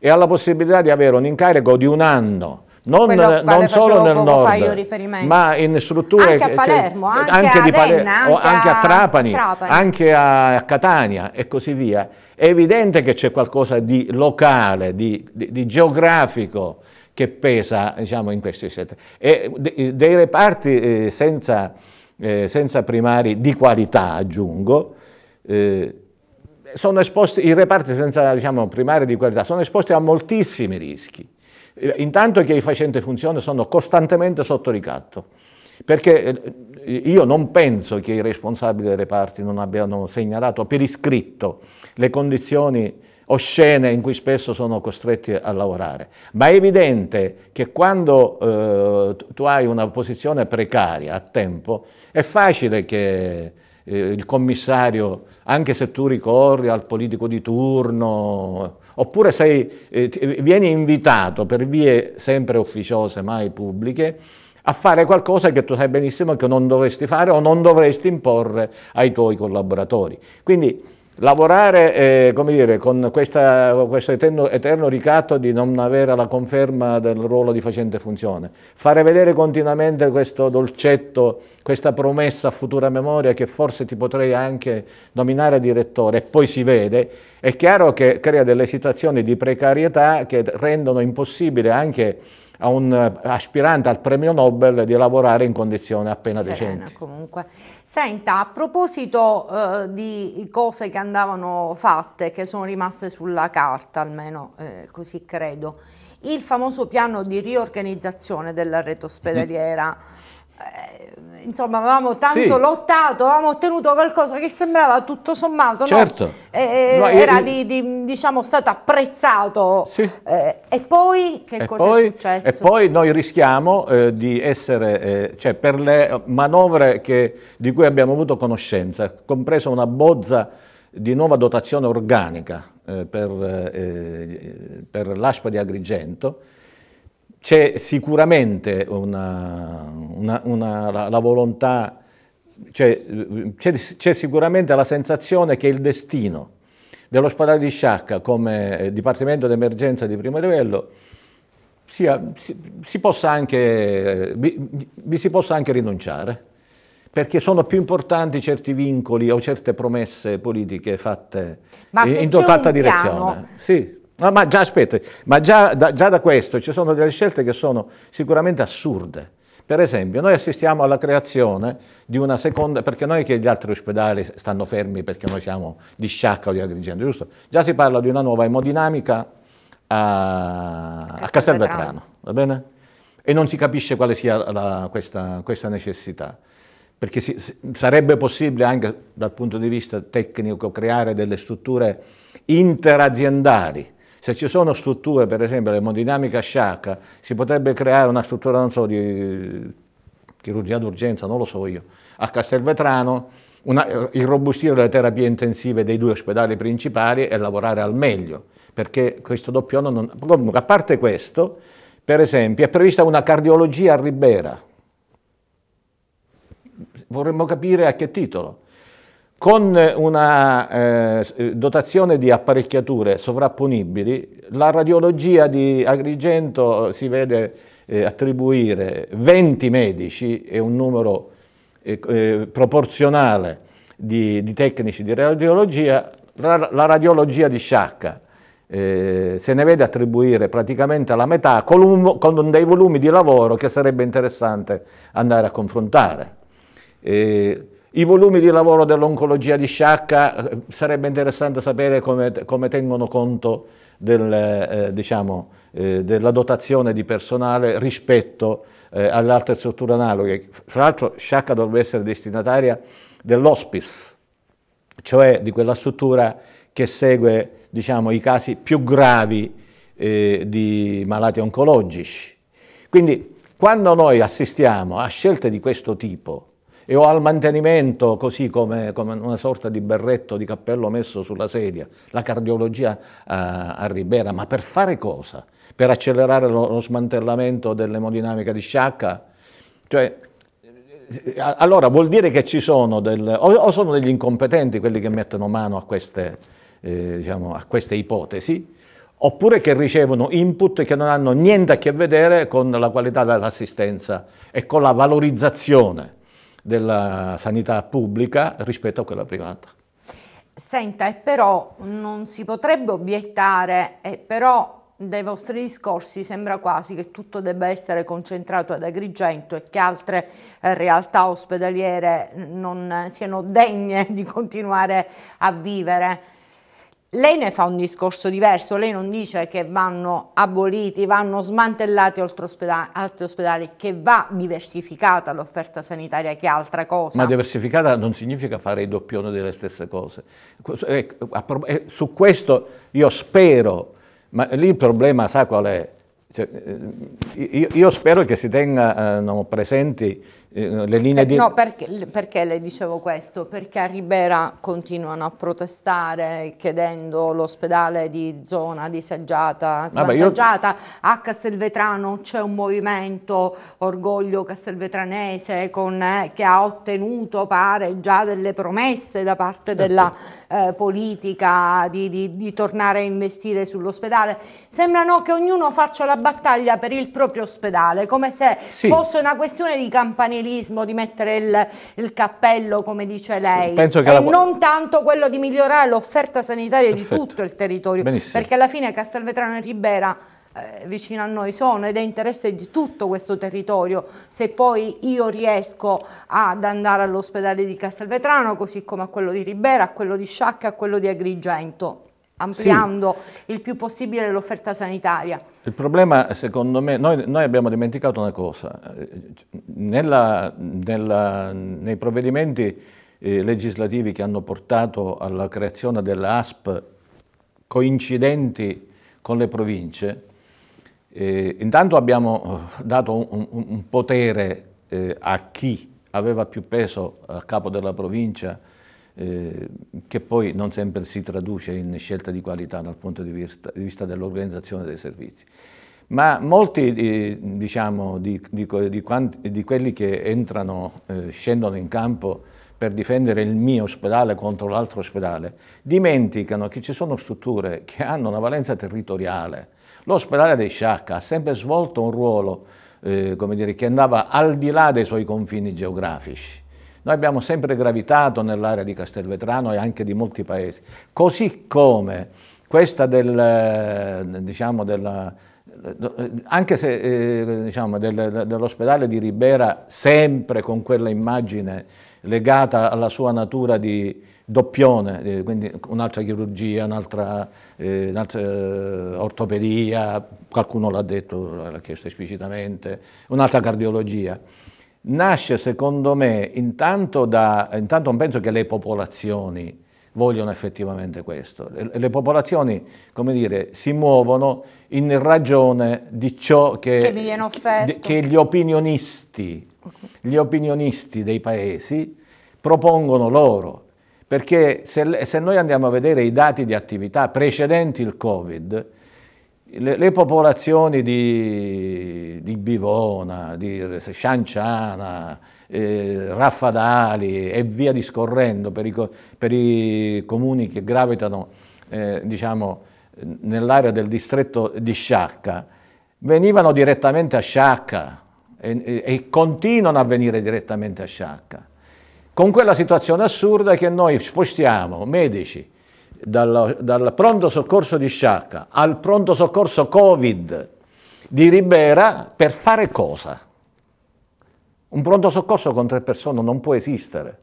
e alla possibilità di avere un incarico di un anno non, non solo nel nord, ma in strutture anche a Palermo, eh, che, anche, anche, a Denna, anche, anche, a Trapani, Trapani, anche a Catania e così via. È evidente che c'è qualcosa di locale, di, di, di geografico che pesa diciamo, in questi settori. E dei reparti eh, senza, eh, senza primari di qualità, aggiungo, eh, sono esposti, i reparti senza diciamo, primaria di qualità sono esposti a moltissimi rischi. Eh, intanto che i facenti in funzione sono costantemente sotto ricatto, perché eh, io non penso che i responsabili dei reparti non abbiano segnalato per iscritto le condizioni oscene in cui spesso sono costretti a lavorare, ma è evidente che quando eh, tu hai una posizione precaria a tempo è facile che eh, il commissario, anche se tu ricorri al politico di turno, oppure sei, eh, eh, vieni invitato per vie sempre ufficiose, mai pubbliche, a fare qualcosa che tu sai benissimo che non dovresti fare o non dovresti imporre ai tuoi collaboratori. Quindi lavorare eh, dire, con questa, questo eterno, eterno, ricatto di non avere la conferma del ruolo di facente funzione, fare vedere continuamente questo dolcetto, questa promessa a futura memoria che forse ti potrei anche nominare direttore e poi si vede, è chiaro che crea delle situazioni di precarietà che rendono impossibile anche a un eh, aspirante al premio Nobel di lavorare in condizioni appena Serena, decenti. comunque. Senta, a proposito eh, di cose che andavano fatte, che sono rimaste sulla carta, almeno eh, così credo, il famoso piano di riorganizzazione della rete ospedaliera, mm. Eh, insomma avevamo tanto sì. lottato, avevamo ottenuto qualcosa che sembrava tutto sommato certo. no? Eh, eh, no, era io... di, di, diciamo, stato apprezzato sì. eh, e poi che cosa è successo? E poi noi rischiamo eh, di essere, eh, cioè per le manovre che, di cui abbiamo avuto conoscenza, compresa una bozza di nuova dotazione organica eh, per, per l'ASPA di Agrigento, c'è sicuramente una, una, una, la, la, volontà, cioè, c'è, sicuramente la sensazione che il destino dell'ospedale di Sciacca come eh, Dipartimento d'Emergenza di primo livello sia, si, si possa anche, eh, vi, vi si possa anche rinunciare, perché sono più importanti certi vincoli o certe promesse politiche fatte Ma in, in dotata direzione. Piano, sì No, ma già, aspetta, ma già da, già da questo ci sono delle scelte che sono sicuramente assurde. Per esempio, noi assistiamo alla creazione di una seconda, perché noi che gli altri ospedali stanno fermi perché noi siamo di sciacca o di agrigento, giusto? Già si parla di una nuova emodinamica a, a Castelvetrano, va bene? E non si capisce quale sia la, questa, questa, necessità, perché si, sarebbe possibile anche dal punto di vista tecnico creare delle strutture interaziendali, se ci sono strutture, per esempio l'emodinamica sciacca, si potrebbe creare una struttura, non so, di chirurgia d'urgenza, non lo so io, a Castelvetrano, una, irrobustire le terapie intensive dei due ospedali principali e lavorare al meglio, perché questo doppione non... Comunque, a parte questo, per esempio, è prevista una cardiologia a Ribera. Vorremmo capire a che titolo con una eh, dotazione di apparecchiature sovrapponibili, la radiologia di Agrigento si vede eh, attribuire 20 medici e un numero eh, eh, proporzionale di, di, tecnici di radiologia, la, la radiologia di Sciacca. Eh, se ne vede attribuire praticamente la metà con, con, dei volumi di lavoro che sarebbe interessante andare a confrontare. Eh, i volumi di lavoro dell'oncologia di Sciacca, eh, sarebbe interessante sapere come, come tengono conto del, eh, diciamo, eh, della dotazione di personale rispetto eh, alle altre strutture analoghe. Fra l'altro Sciacca dovrebbe essere destinataria dell'hospice, cioè di quella struttura che segue diciamo, i casi più gravi eh, di malati oncologici. Quindi quando noi assistiamo a scelte di questo tipo, e ho al mantenimento, così come, come, una sorta di berretto di cappello messo sulla sedia, la cardiologia a, eh, a Ribera, ma per fare cosa? Per accelerare lo, lo smantellamento dell'emodinamica di Sciacca? Cioè, eh, allora vuol dire che ci sono del, o, o, sono degli incompetenti quelli che mettono mano a queste, eh, diciamo, a queste ipotesi, oppure che ricevono input che non hanno niente a che vedere con la qualità dell'assistenza e con la valorizzazione della sanità pubblica rispetto a quella privata. Senta, e eh, però non si potrebbe obiettare, e eh, però dai vostri discorsi sembra quasi che tutto debba essere concentrato ad Agrigento e che altre eh, realtà ospedaliere mm, non siano degne di continuare a vivere. Lei ne fa un discorso diverso, lei non dice che vanno aboliti, vanno smantellati altri ospedali, ospedali che va diversificata l'offerta sanitaria, che è altra cosa. Ma diversificata non significa fare i doppioni delle stesse cose. Eh, eh, su questo io spero, ma lì il problema sa qual è? Cioè, eh, io, io, spero che si tengano presenti eh, le linee eh, di... No, perché, perché, le dicevo questo? Perché a Ribera continuano a protestare chiedendo l'ospedale di zona disagiata, svantaggiata, ah, io... a Castelvetrano c'è un movimento Orgoglio Castelvetranese con, eh, che ha ottenuto pare già delle promesse da parte certo. della... Certo eh, politica, di, di, di tornare a investire sull'ospedale. Sembrano che ognuno faccia la battaglia per il proprio ospedale, come se sì. fosse una questione di campanilismo, di mettere il, il cappello, come dice lei, Penso che e la... non tanto quello di migliorare l'offerta sanitaria Perfetto. di tutto il territorio, Benissimo. perché alla fine Castelvetrano e Ribera eh, vicino a noi sono ed è interesse di tutto questo territorio se poi io riesco ad andare all'ospedale di Castelvetrano così come a quello di Ribera, a quello di Sciacca, a quello di Agrigento ampliando sì. il più possibile l'offerta sanitaria. Il problema secondo me, noi, noi abbiamo dimenticato una cosa, nella, nella, nei provvedimenti eh, legislativi che hanno portato alla creazione dell'ASP coincidenti con le province, eh, intanto abbiamo eh, dato un, un, un potere eh, a chi aveva più peso a capo della provincia eh, che poi non sempre si traduce in scelta di qualità dal punto di vista, di vista dell'organizzazione dei servizi. Ma molti eh, diciamo, di, di, di, quanti, di, quelli che entrano, eh, scendono in campo per difendere il mio ospedale contro l'altro ospedale, dimenticano che ci sono strutture che hanno una valenza territoriale, L'ospedale dei Sciacca ha sempre svolto un ruolo eh, dire, che andava al di là dei suoi confini geografici. Noi abbiamo sempre gravitato nell'area di Castelvetrano e anche di molti paesi, così come questa del, eh, diciamo, della, eh, anche se eh, diciamo, del, dell'ospedale di Ribera, sempre con quella immagine legata alla sua natura di, doppione, eh, quindi un'altra chirurgia, un'altra, eh, un'altra eh, ortopedia, qualcuno l'ha detto, l'ha chiesto esplicitamente, un'altra cardiologia. Nasce secondo me intanto da, intanto penso che le popolazioni vogliono effettivamente questo. Le, le popolazioni, come dire, si muovono in ragione di ciò che, che, che gli, opinionisti, gli opinionisti dei paesi propongono loro perché se, se, noi andiamo a vedere i dati di attività precedenti il Covid, le, le popolazioni di, di, Bivona, di Scianciana, eh, Raffadali e via discorrendo per i, per i comuni che gravitano eh, diciamo, nell'area del distretto di Sciacca, venivano direttamente a Sciacca e, e, e continuano a venire direttamente a Sciacca con quella situazione assurda che noi spostiamo medici dal, dal pronto soccorso di Sciacca al pronto soccorso Covid di Ribera per fare cosa? Un pronto soccorso con tre persone non può esistere.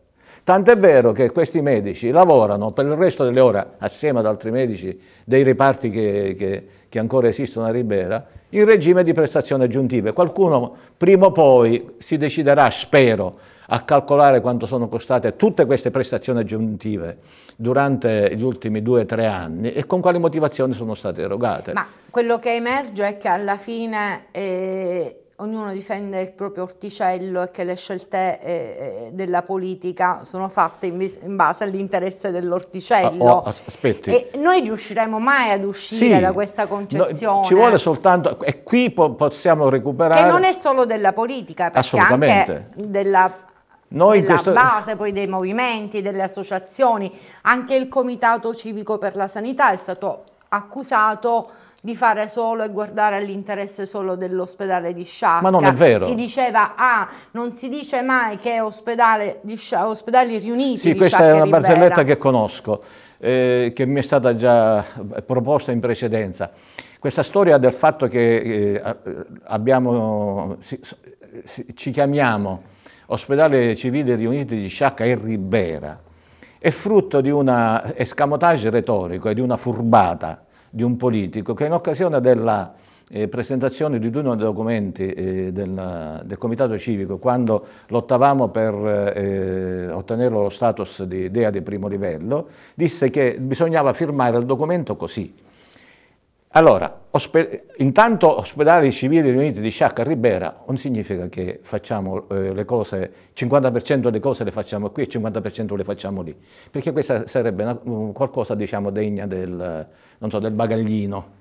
Tant'è vero che questi medici lavorano per il resto delle ore assieme ad altri medici dei reparti che, che, che ancora esistono a Ribera in regime di prestazioni aggiuntive. Qualcuno prima o poi si deciderà, spero, a calcolare quanto sono costate tutte queste prestazioni aggiuntive durante gli ultimi due o tre anni e con quali motivazioni sono state erogate. Ma quello che emerge è che alla fine eh, ognuno difende il proprio orticello e che le scelte eh, eh della politica sono fatte in, in base all'interesse dell'orticello. Ah, oh, aspetti. E noi riusciremo mai ad uscire sì, da questa concezione? No, ci vuole soltanto, e qui po possiamo recuperare... Che non è solo della politica, perché anche della noi della questo... base poi dei movimenti, delle associazioni, anche il Comitato Civico per la Sanità è stato accusato di fare solo e guardare all'interesse solo dell'ospedale di Sciacca. Ma non è vero. Si diceva, ah, non si dice mai che ospedale di Sciacca, ospedali riuniti Sì, questa Sciacca è una barzelletta che conosco, eh, che mi è stata già eh, proposta in precedenza. Questa storia del fatto che eh, eh abbiamo, si, eh, si, ci chiamiamo ospedale civile riuniti di Sciacca e Ribera, è frutto di un escamotage retorico e di una furbata di un politico che in occasione della eh, presentazione di uno dei documenti eh, del, del, Comitato Civico, quando lottavamo per eh, ottenere lo status di idea di primo livello, disse che bisognava firmare il documento così, allora, ospe intanto ospedali civili riuniti di Sciacca Ribera non significa che facciamo eh, le cose, 50% delle cose le facciamo qui e 50% le facciamo lì, perché questa sarebbe una, qualcosa diciamo degna del, so, del, bagaglino.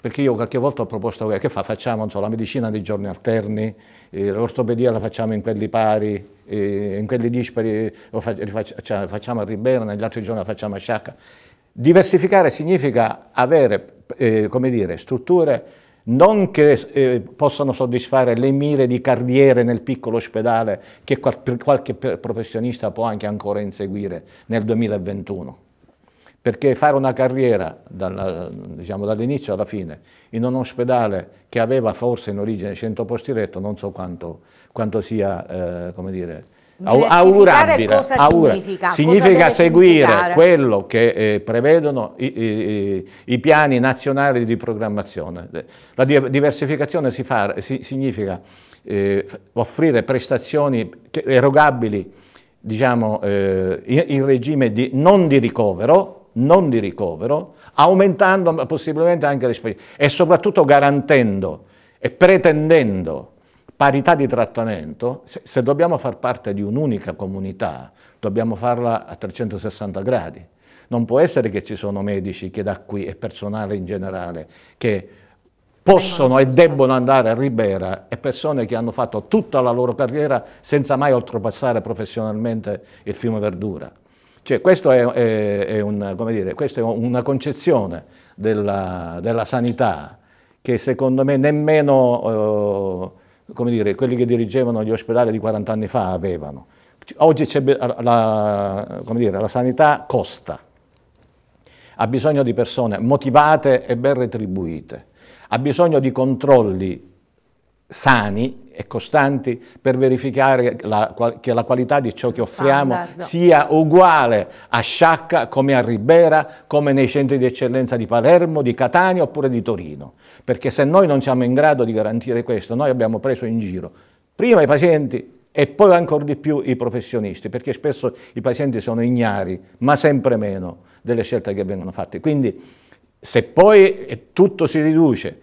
Perché io qualche volta ho proposto eh, che fa? facciamo so, la medicina di giorni alterni, eh, l'ortopedia la facciamo in quelli pari, eh, in quelli dispari la cioè, facciamo a Ribera, negli altri giorni la facciamo a Sciacca. Diversificare significa avere eh, come dire, strutture non che eh, possano soddisfare le mire di carriere nel piccolo ospedale che qualche professionista può anche ancora inseguire nel 2021. Perché fare una carriera dalla, diciamo, dall'inizio alla fine in un ospedale che aveva forse in origine 100 posti letto non so quanto, quanto sia, eh, come dire, augurabile. Cosa augura. significa? significa cosa seguire quello che eh, prevedono i, i, i, piani nazionali di programmazione. La diversificazione si fa, si, significa eh, offrire prestazioni erogabili diciamo, eh, in, in, regime di, non di ricovero, non di ricovero, aumentando possibilmente anche le spese e soprattutto garantendo e pretendendo parità di trattamento, se, se dobbiamo far parte di un'unica comunità, dobbiamo farla a 360 gradi. Non può essere che ci sono medici che da qui e personale in generale che possono e debbono andare a Ribera e persone che hanno fatto tutta la loro carriera senza mai oltrepassare professionalmente il fiume Verdura. Cioè, questo è, è, è un, dire, questa è una concezione della, della, sanità che secondo me nemmeno eh, come dire, quelli che dirigevano gli ospedali di 40 anni fa avevano. Oggi la, dire, la sanità costa, ha bisogno di persone motivate e ben retribuite, ha bisogno di controlli sani e costanti per verificare la, che la qualità di ciò che offriamo Standard. sia uguale a Sciacca come a Ribera, come nei centri di eccellenza di Palermo, di Catania oppure di Torino. Perché se noi non siamo in grado di garantire questo, noi abbiamo preso in giro prima i pazienti e poi ancora di più i professionisti, perché spesso i pazienti sono ignari, ma sempre meno delle scelte che vengono fatte. Quindi se poi tutto si riduce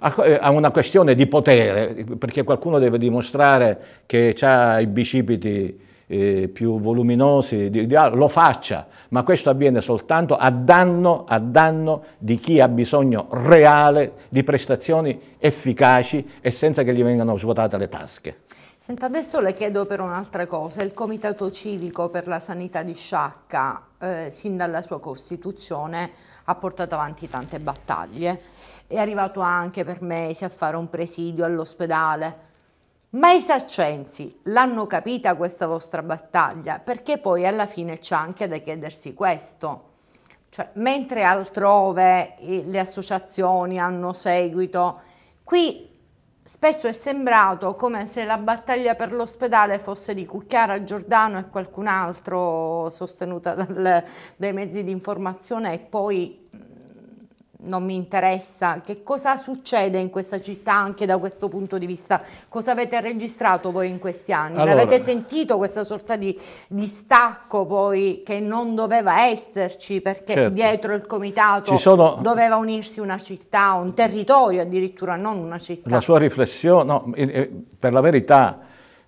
a eh, una questione di potere, perché qualcuno deve dimostrare che ha i bicipiti eh, più voluminosi, di, di, ah, lo faccia, ma questo avviene soltanto a danno, a danno di chi ha bisogno reale di prestazioni efficaci e senza che gli vengano svuotate le tasche. Senta, adesso le chiedo per un'altra cosa, il Comitato Civico per la Sanità di Sciacca, eh, sin dalla sua costituzione, ha portato avanti tante battaglie è arrivato anche per mesi a fare un presidio all'ospedale. Ma i saccensi l'hanno capita questa vostra battaglia, perché poi alla fine c'è anche da chiedersi questo. Cioè, mentre altrove eh, le associazioni hanno seguito, qui spesso è sembrato come se la battaglia per l'ospedale fosse di Cucchiara, Giordano e qualcun altro sostenuta dal, dai mezzi di informazione e poi non mi interessa, che cosa succede in questa città anche da questo punto di vista? Cosa avete registrato voi in questi anni? Allora, L'avete sentito questa sorta di, di stacco poi che non doveva esserci perché certo. dietro il comitato sono, doveva unirsi una città, un territorio addirittura, non una città? La sua riflessione, no, per la verità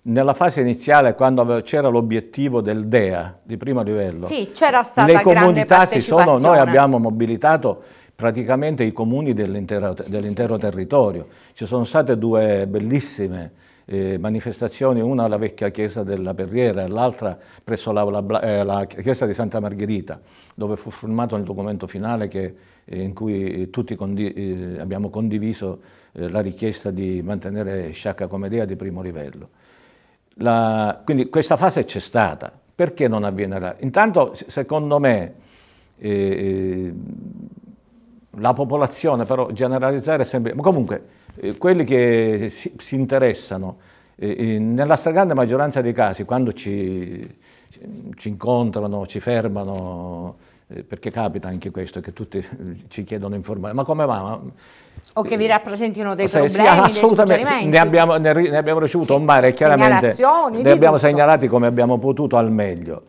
nella fase iniziale, quando c'era l'obiettivo del DEA di primo livello, sì, c'era stata le comunità si sono, noi abbiamo mobilitato praticamente i comuni dell'intero dell territorio. Ci sono state due bellissime eh, manifestazioni, una alla vecchia chiesa della Perriera e l'altra presso la, la, eh, la, chiesa di Santa Margherita, dove fu firmato il documento finale che, eh, in cui eh, tutti condi eh, abbiamo condiviso eh, la richiesta di mantenere Sciacca come dea di primo livello. quindi questa fase c'è stata, perché non avviene? Intanto, secondo me, la popolazione, però generalizzare è sempre... Ma comunque, eh, quelli che si, si interessano, eh, eh nella stragrande maggioranza dei casi, quando ci, ci incontrano, ci fermano, eh, perché capita anche questo, che tutti eh, ci chiedono informazioni, ma come va? Ma, o che vi rappresentino dei problemi, sì, assolutamente, ne abbiamo, ne abbiamo, ricevuto sì, un mare, chiaramente ne abbiamo tutto. segnalati come abbiamo potuto al meglio.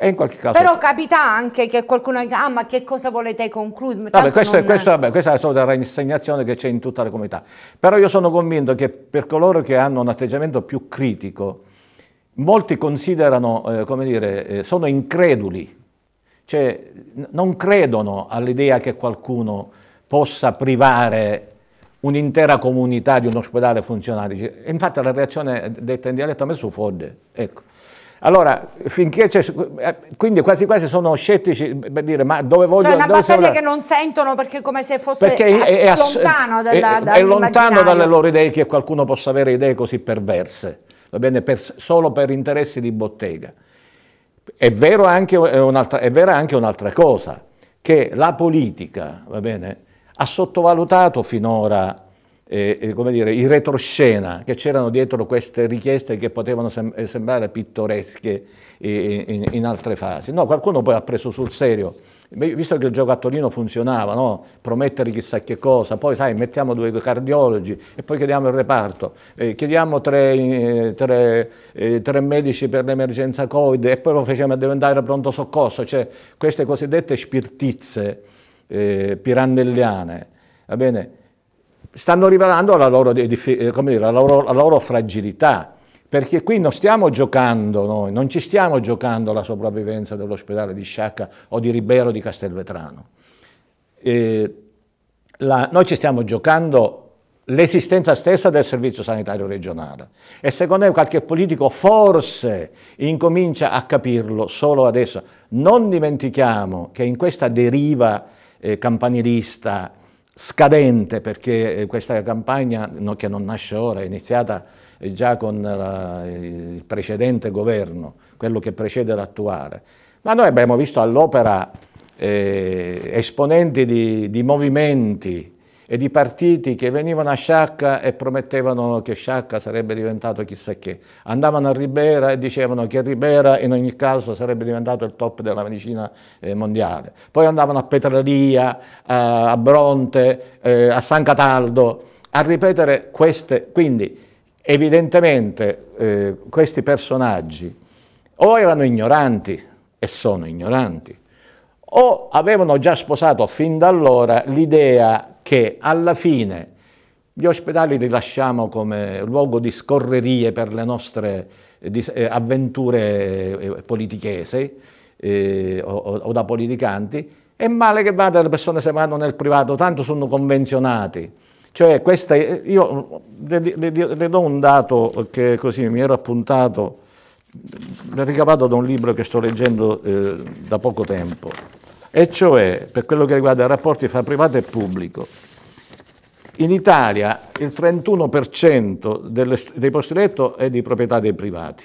E in qualche caso... Però capita anche che qualcuno dica, ah ma che cosa volete concludere? Vabbè, questo, non... è, questo, vabbè, questa è la solita rassegnazione che c'è in tutta la comunità. Però io sono convinto che per coloro che hanno un atteggiamento più critico, molti considerano, eh, come dire, eh, sono increduli, cioè non credono all'idea che qualcuno possa privare un'intera comunità di un ospedale funzionale. Infatti la reazione detta in dialetto a me su Fodde, ecco. Allora, finché c'è, eh, quindi quasi quasi sono scettici per dire ma dove voglio... Cioè una battaglia che non sentono perché come se fosse è, è, è, lontano dalla, È, è lontano dalle loro idee che qualcuno possa avere idee così perverse, va bene? Per, solo per interessi di bottega. È, vero anche, è vera anche un'altra cosa, che la politica, va bene, ha sottovalutato finora eh, eh, come dire, i retroscena che c'erano dietro queste richieste che potevano sem- eh, sembrare pittoresche eh, eh, in, in, altre fasi. No, qualcuno poi ha preso sul serio, visto che il giocattolino funzionava, no? promettere chissà che cosa, poi sai, mettiamo due cardiologi e poi chiediamo il reparto, eh, chiediamo tre, tre, tre, medici per l'emergenza Covid e poi lo facciamo diventare pronto soccorso, cioè queste cosiddette spirtizze pirandelliane. Va bene? stanno rivelando la loro, eh, dire, la, loro, la loro, fragilità, perché qui non stiamo giocando noi, non ci stiamo giocando la sopravvivenza dell'ospedale di Sciacca o di Ribero di Castelvetrano. Eh, la, noi ci stiamo giocando l'esistenza stessa del servizio sanitario regionale e secondo me qualche politico forse incomincia a capirlo solo adesso. Non dimentichiamo che in questa deriva eh, campanilista scadente perché eh, questa campagna no, che non nasce ora, è iniziata eh, già con la, il precedente governo, quello che precede l'attuale. Ma noi abbiamo visto all'opera eh, esponenti di, di movimenti e di partiti che venivano a Sciacca e promettevano che Sciacca sarebbe diventato chissà che. Andavano a Ribera e dicevano che Ribera in ogni caso sarebbe diventato il top della medicina eh, mondiale. Poi andavano a Petralia, a Bronte, eh, a San Cataldo a ripetere queste. Quindi evidentemente eh, questi personaggi o erano ignoranti e sono ignoranti o avevano già sposato fin da allora l'idea che alla fine gli ospedali li lasciamo come luogo di scorrerie per le nostre eh, eh, avventure eh, politichese o, da politicanti, è male che vada le persone se vanno nel privato, tanto sono convenzionati. Cioè questa, io le, do un dato che così mi ero appuntato, l'ho mm, ricavato da un libro che sto leggendo da poco tempo e cioè per quello che riguarda i rapporti fra privato e pubblico. In Italia il 31% delle, dei posti letto è di proprietà dei privati.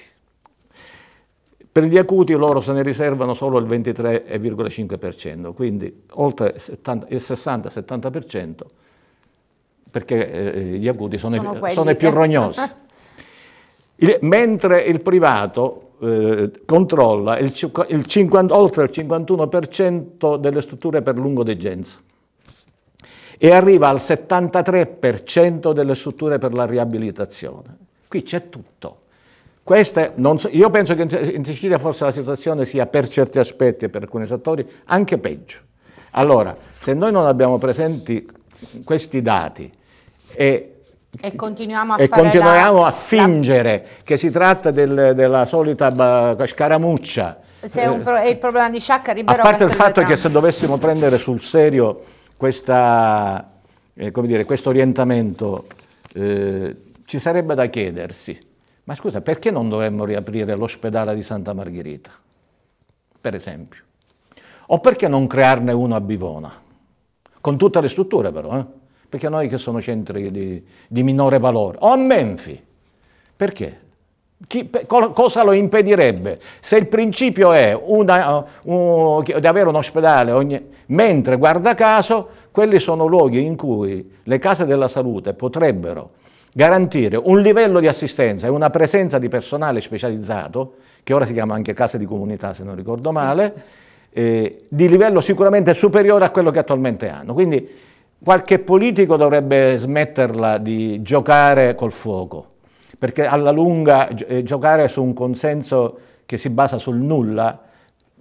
Per gli acuti loro se ne riservano solo il 23,5%, quindi oltre 70, il 60-70% perché eh, gli acuti sono, sono, i, sono i più eh. rognosi. Il, mentre il privato eh, controlla il, il 50, oltre il 51% delle strutture per lungodegenza e arriva al 73% delle strutture per la riabilitazione. Qui c'è tutto. So, io penso che in Sicilia forse la situazione sia per certi aspetti e per alcuni settori anche peggio. Allora, se noi non abbiamo presenti questi dati e e continuiamo a, e continuiamo la, a fingere la... che si tratta del, della solita scaramuccia. Se un pro, è il problema di Sciacca, Ribeiro A parte il fatto che se dovessimo prendere sul serio questa, eh, dire, questo orientamento, eh, ci sarebbe da chiedersi, ma scusa, perché non dovremmo riaprire l'ospedale di Santa Margherita, per esempio? O perché non crearne uno a Bivona? Con tutte le strutture però, eh? perché noi che sono centri di, di minore valore, o a Menfi, perché? Chi, cosa lo impedirebbe? Se il principio è una, un, uh, uh, di avere un ospedale, ogni, mentre guarda caso, quelli sono luoghi in cui le case della salute potrebbero garantire un livello di assistenza e una presenza di personale specializzato, che ora si chiama anche case di comunità se non ricordo male, sì. eh, di livello sicuramente superiore a quello che attualmente hanno. Quindi qualche politico dovrebbe smetterla di giocare col fuoco, perché alla lunga eh, giocare su un consenso che si basa sul nulla,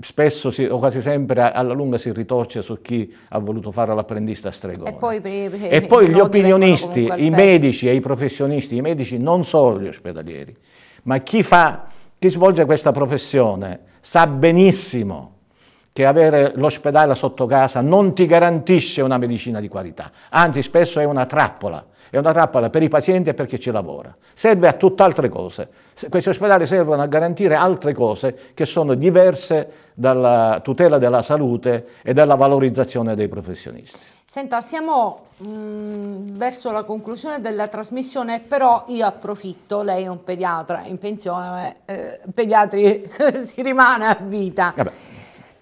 spesso si, o quasi sempre alla lunga si ritorce su chi ha voluto fare l'apprendista stregone. E poi, e poi gli opinionisti, i medici e i professionisti, i medici non solo gli ospedalieri, ma chi, fa, chi svolge questa professione sa benissimo che avere l'ospedale sotto casa non ti garantisce una medicina di qualità, anzi spesso è una trappola, è una trappola per i pazienti e per chi ci lavora. Serve a tutt'altre cose. Questi ospedali servono a garantire altre cose che sono diverse dalla tutela della salute e dalla valorizzazione dei professionisti. Senta, siamo mh, mm, verso la conclusione della trasmissione, però io approfitto, lei è un pediatra in pensione, eh, pediatri si rimane a vita. Vabbè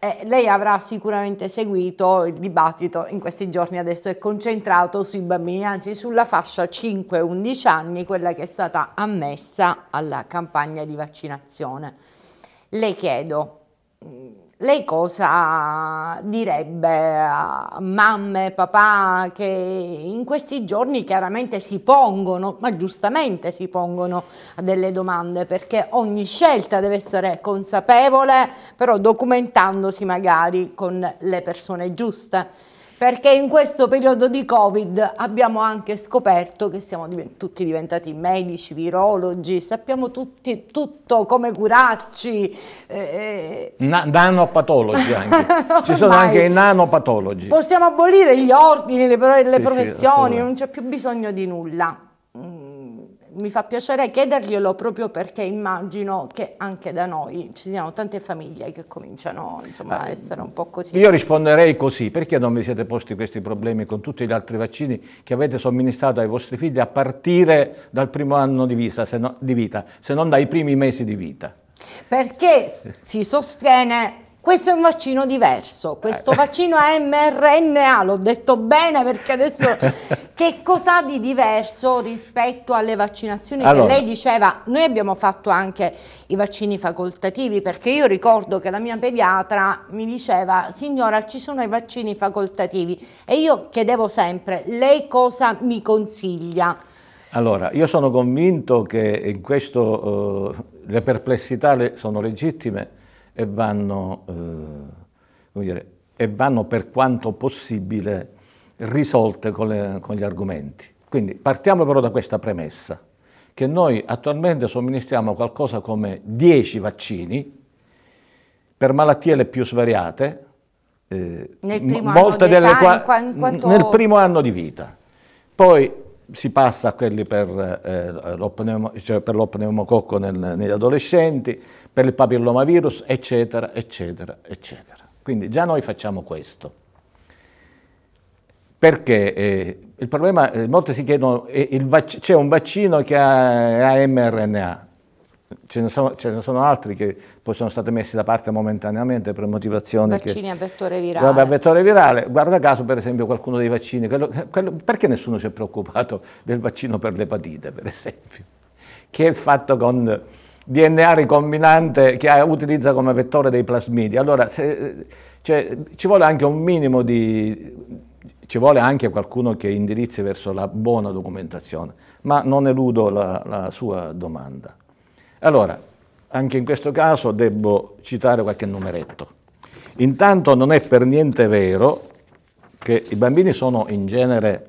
eh, lei avrà sicuramente seguito il dibattito in questi giorni adesso è concentrato sui bambini, anzi sulla fascia 5-11 anni, quella che è stata ammessa alla campagna di vaccinazione. Le chiedo, lei cosa direbbe a mamme, papà che in questi giorni chiaramente si pongono, ma giustamente si pongono delle domande perché ogni scelta deve essere consapevole, però documentandosi magari con le persone giuste perché in questo periodo di Covid abbiamo anche scoperto che siamo divent tutti diventati medici, virologi, sappiamo tutti tutto come curarci. Eh, eh. Na nanopatologi anche, ci sono anche i nanopatologi. Possiamo abolire gli ordini, le, pro le sì, professioni, sì, non c'è più bisogno di nulla. Mm mi fa piacere chiederglielo proprio perché immagino che anche da noi ci siano tante famiglie che cominciano insomma, a ah, essere un po' così. Io risponderei così, perché non vi siete posti questi problemi con tutti gli altri vaccini che avete somministrato ai vostri figli a partire dal primo anno di vita, se non, di vita, se non dai primi mesi di vita? Perché si sostiene questo è un vaccino diverso, eh. questo vaccino a mRNA, l'ho detto bene perché adesso che cosa ha di diverso rispetto alle vaccinazioni allora. che lei diceva? Noi abbiamo fatto anche i vaccini facoltativi perché io ricordo che la mia pediatra mi diceva signora ci sono i vaccini facoltativi e io chiedevo sempre lei cosa mi consiglia? Allora, io sono convinto che in questo uh, le perplessità le sono legittime e vanno, eh, dire, e vanno per quanto possibile risolte con, le, con gli argomenti. Quindi partiamo però da questa premessa, che noi attualmente somministriamo qualcosa come 10 vaccini per malattie le più svariate, eh, nel, primo molte delle qua, quanto... nel primo anno di vita. Poi si passa a quelli per, eh, lo, cioè nel, negli adolescenti, per il papillomavirus, eccetera, eccetera, eccetera. Quindi già noi facciamo questo. Perché eh, il problema, eh, molti si chiedono, eh, c'è un vaccino che ha, ha mRNA, Ce ne, sono, ce ne, sono, altri che poi sono stati messi da parte momentaneamente per motivazioni vaccini che, a vettore virale. Guarda, a vettore virale, guarda caso per esempio qualcuno dei vaccini, quello, quello, perché nessuno si è preoccupato del vaccino per l'epatite per esempio, che è fatto con DNA ricombinante che utilizza come vettore dei plasmidi. Allora se, cioè, ci vuole anche un minimo di... Ci vuole anche qualcuno che indirizzi verso la buona documentazione, ma non eludo la, la sua domanda. Allora, anche in questo caso devo citare qualche numeretto. Intanto non è per niente vero che i bambini sono in genere,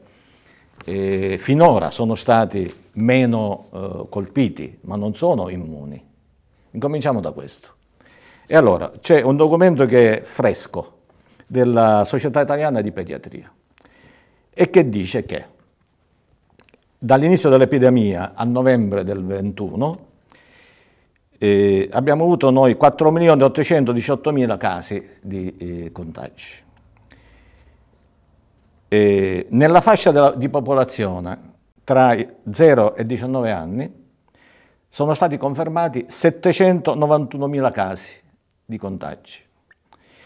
eh, finora sono stati meno eh, colpiti, ma non sono immuni. Incominciamo da questo. E allora, c'è un documento che è fresco della Società Italiana di Pediatria e che dice che dall'inizio dell'epidemia a novembre del 21 eh, abbiamo avuto noi 4.818.000 casi di eh, contagi. Eh, nella fascia della, di popolazione tra 0 e 19 anni sono stati confermati 791.000 casi di contagi,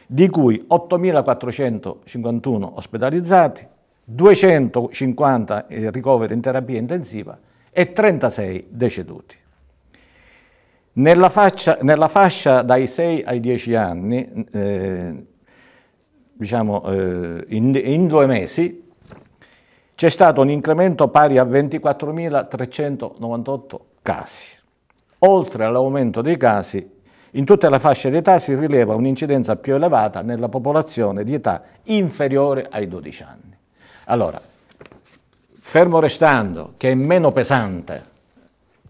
di cui 8.451 ospedalizzati, 250 ricoveri in terapia intensiva e 36 deceduti. Nella, faccia, nella fascia dai 6 ai 10 anni, eh, diciamo eh, in, in due mesi, c'è stato un incremento pari a 24.398 casi. Oltre all'aumento dei casi, in tutte le fasce d'età si rileva un'incidenza più elevata nella popolazione di età inferiore ai 12 anni. Allora, fermo restando che è meno pesante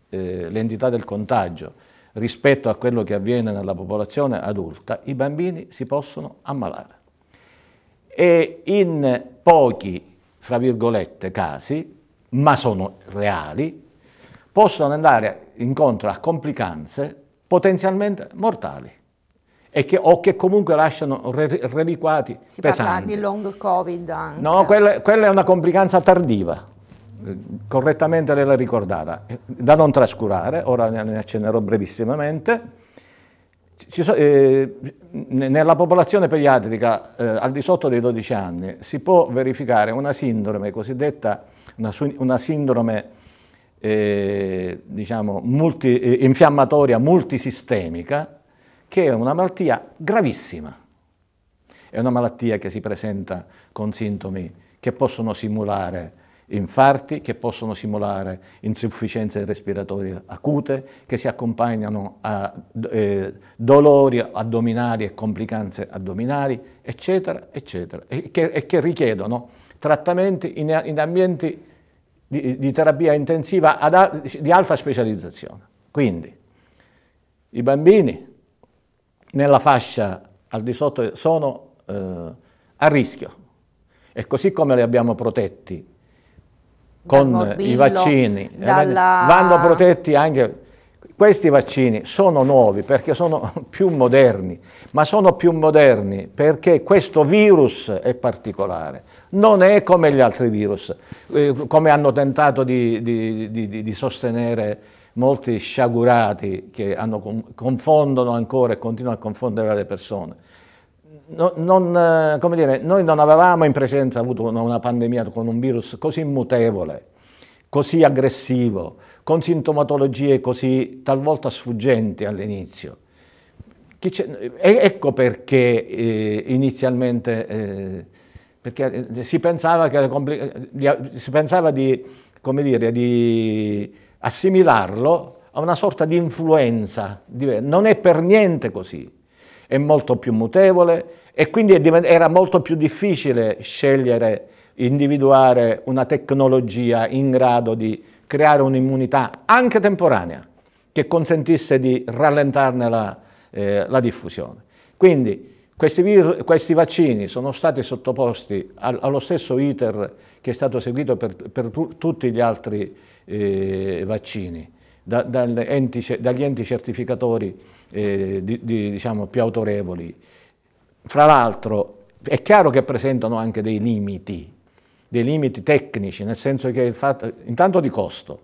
eh, l'entità del contagio rispetto a quello che avviene nella popolazione adulta, i bambini si possono ammalare. E in pochi, fra virgolette, casi, ma sono reali, possono andare incontro a complicanze potenzialmente mortali. Che, o che comunque lasciano reliquati si pesanti. Si parla di long covid anche. No, quella, quella è una complicanza tardiva correttamente lei ricordata, da non trascurare, ora ne accennerò brevissimamente. So, eh, nella popolazione pediatrica eh, al di sotto dei 12 anni si può verificare una sindrome cosiddetta, una, una sindrome eh, diciamo, multi, eh, infiammatoria multisistemica, che è una malattia gravissima. È una malattia che si presenta con sintomi che possono simulare infarti che possono simulare insufficienze respiratorie acute che si accompagnano a eh, dolori addominali e complicanze addominali, eccetera, eccetera, e che, e che richiedono trattamenti in, in ambienti di, di, terapia intensiva ad, di alta specializzazione. Quindi i bambini nella fascia al di sotto sono eh, a rischio e così come li abbiamo protetti con morbillo, i vaccini, eh, dalla... vanno protetti anche... Questi vaccini sono nuovi perché sono più moderni, ma sono più moderni perché questo virus è particolare, non è come gli altri virus, eh, come hanno tentato di, di, di, di, sostenere molti sciagurati che hanno, confondono ancora e continuano a confondere le persone non, eh, come dire, noi non avevamo in precedenza avuto una, pandemia con un virus così mutevole, così aggressivo, con sintomatologie così talvolta sfuggenti all'inizio. Ecco perché eh, inizialmente eh, perché eh, si pensava, che, si pensava di, dire, di, assimilarlo a una sorta di influenza. Non è per niente così è molto più mutevole e quindi era molto più difficile scegliere, individuare una tecnologia in grado di creare un'immunità anche temporanea che consentisse di rallentarne la, eh, la diffusione. Quindi questi, questi, vaccini sono stati sottoposti al, allo stesso iter che è stato seguito per, per tu, tutti gli altri eh, vaccini, da, enti, dagli enti certificatori eh, di, di, diciamo, più autorevoli. Fra l'altro è chiaro che presentano anche dei limiti, dei limiti tecnici, nel senso che il fatto, intanto di costo,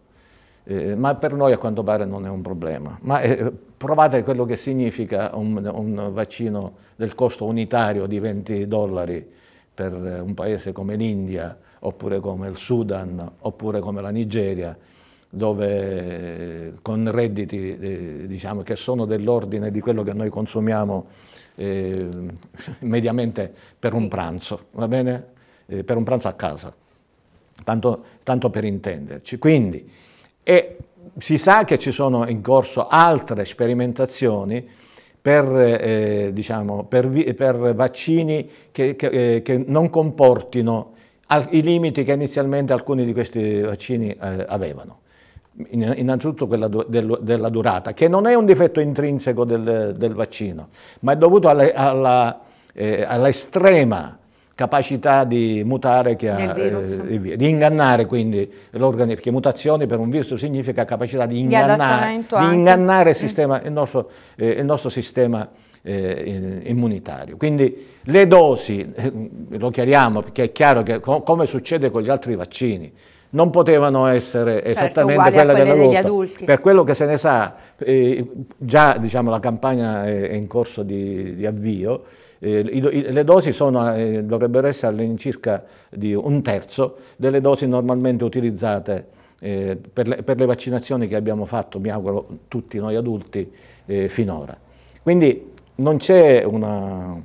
eh, ma per noi a quanto pare non è un problema. Ma eh, provate quello che significa un, un, vaccino del costo unitario di 20 dollari per eh, un paese come l'India, oppure come il Sudan, oppure come la Nigeria, dove con redditi eh, diciamo, che sono dell'ordine di quello che noi consumiamo eh, mediamente per un pranzo, va bene? Eh, per un pranzo a casa, tanto, tanto per intenderci. Quindi, e si sa che ci sono in corso altre sperimentazioni per, eh, diciamo, per, per vaccini che, che, eh, che non comportino i limiti che inizialmente alcuni di questi vaccini eh, avevano innanzitutto quella della durata, che non è un difetto intrinseco del, del vaccino, ma è dovuto all'estrema alla, eh, all capacità di mutare, ha, eh, di ingannare quindi l'organismo, perché mutazione per un virus significa capacità di ingannare, di di ingannare il, mm. sistema, il, nostro, eh, il nostro sistema eh, immunitario. Quindi le dosi, eh, lo chiariamo perché è chiaro che co come succede con gli altri vaccini, non potevano essere certo, esattamente quelle, quelle dell'adulto. adulti. Per quello che se ne sa, eh, già diciamo, la campagna è, in corso di, di avvio, eh, i, le dosi sono, eh, dovrebbero essere all'incirca di un terzo delle dosi normalmente utilizzate eh, per le, per, le, vaccinazioni che abbiamo fatto, mi auguro, tutti noi adulti eh, finora. Quindi non, una,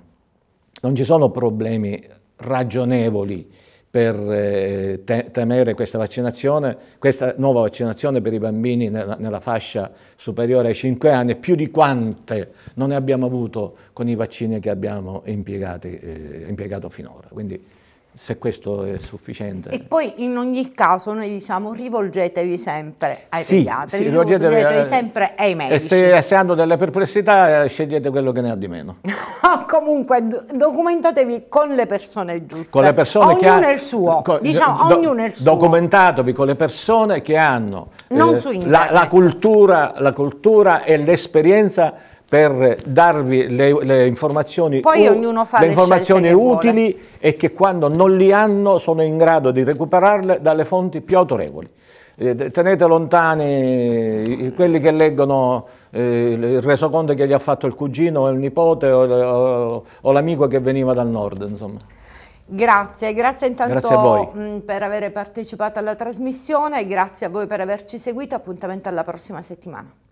non ci sono problemi ragionevoli per eh, te temere questa vaccinazione, questa nuova vaccinazione per i bambini nella, nella, fascia superiore ai 5 anni, più di quante non ne abbiamo avuto con i vaccini che abbiamo eh, impiegato finora. Quindi se questo è sufficiente. E poi in ogni caso noi diciamo rivolgetevi sempre ai sì, pediatri, sì, rivolgetevi, rivolgetevi sempre ai medici. E se, se, hanno delle perplessità eh, scegliete quello che ne ha di meno. Comunque documentatevi con le persone giuste. Con le persone ognuno che ha, il suo, con, diciamo do, ognuno il suo. Documentatevi con le persone che hanno eh, la, la cultura, la cultura e l'esperienza per darvi le, le informazioni, Poi ognuno fa le informazioni utili vuole. e che quando non li hanno sono in grado di recuperarle dalle fonti più autorevoli. Eh, tenete lontani quelli che leggono eh, il resoconto che gli ha fatto il cugino o il nipote o, o, o l'amico che veniva dal nord. Insomma. Grazie, grazie intanto grazie mm, per aver partecipato alla trasmissione, e grazie a voi per averci seguito, appuntamento alla prossima settimana.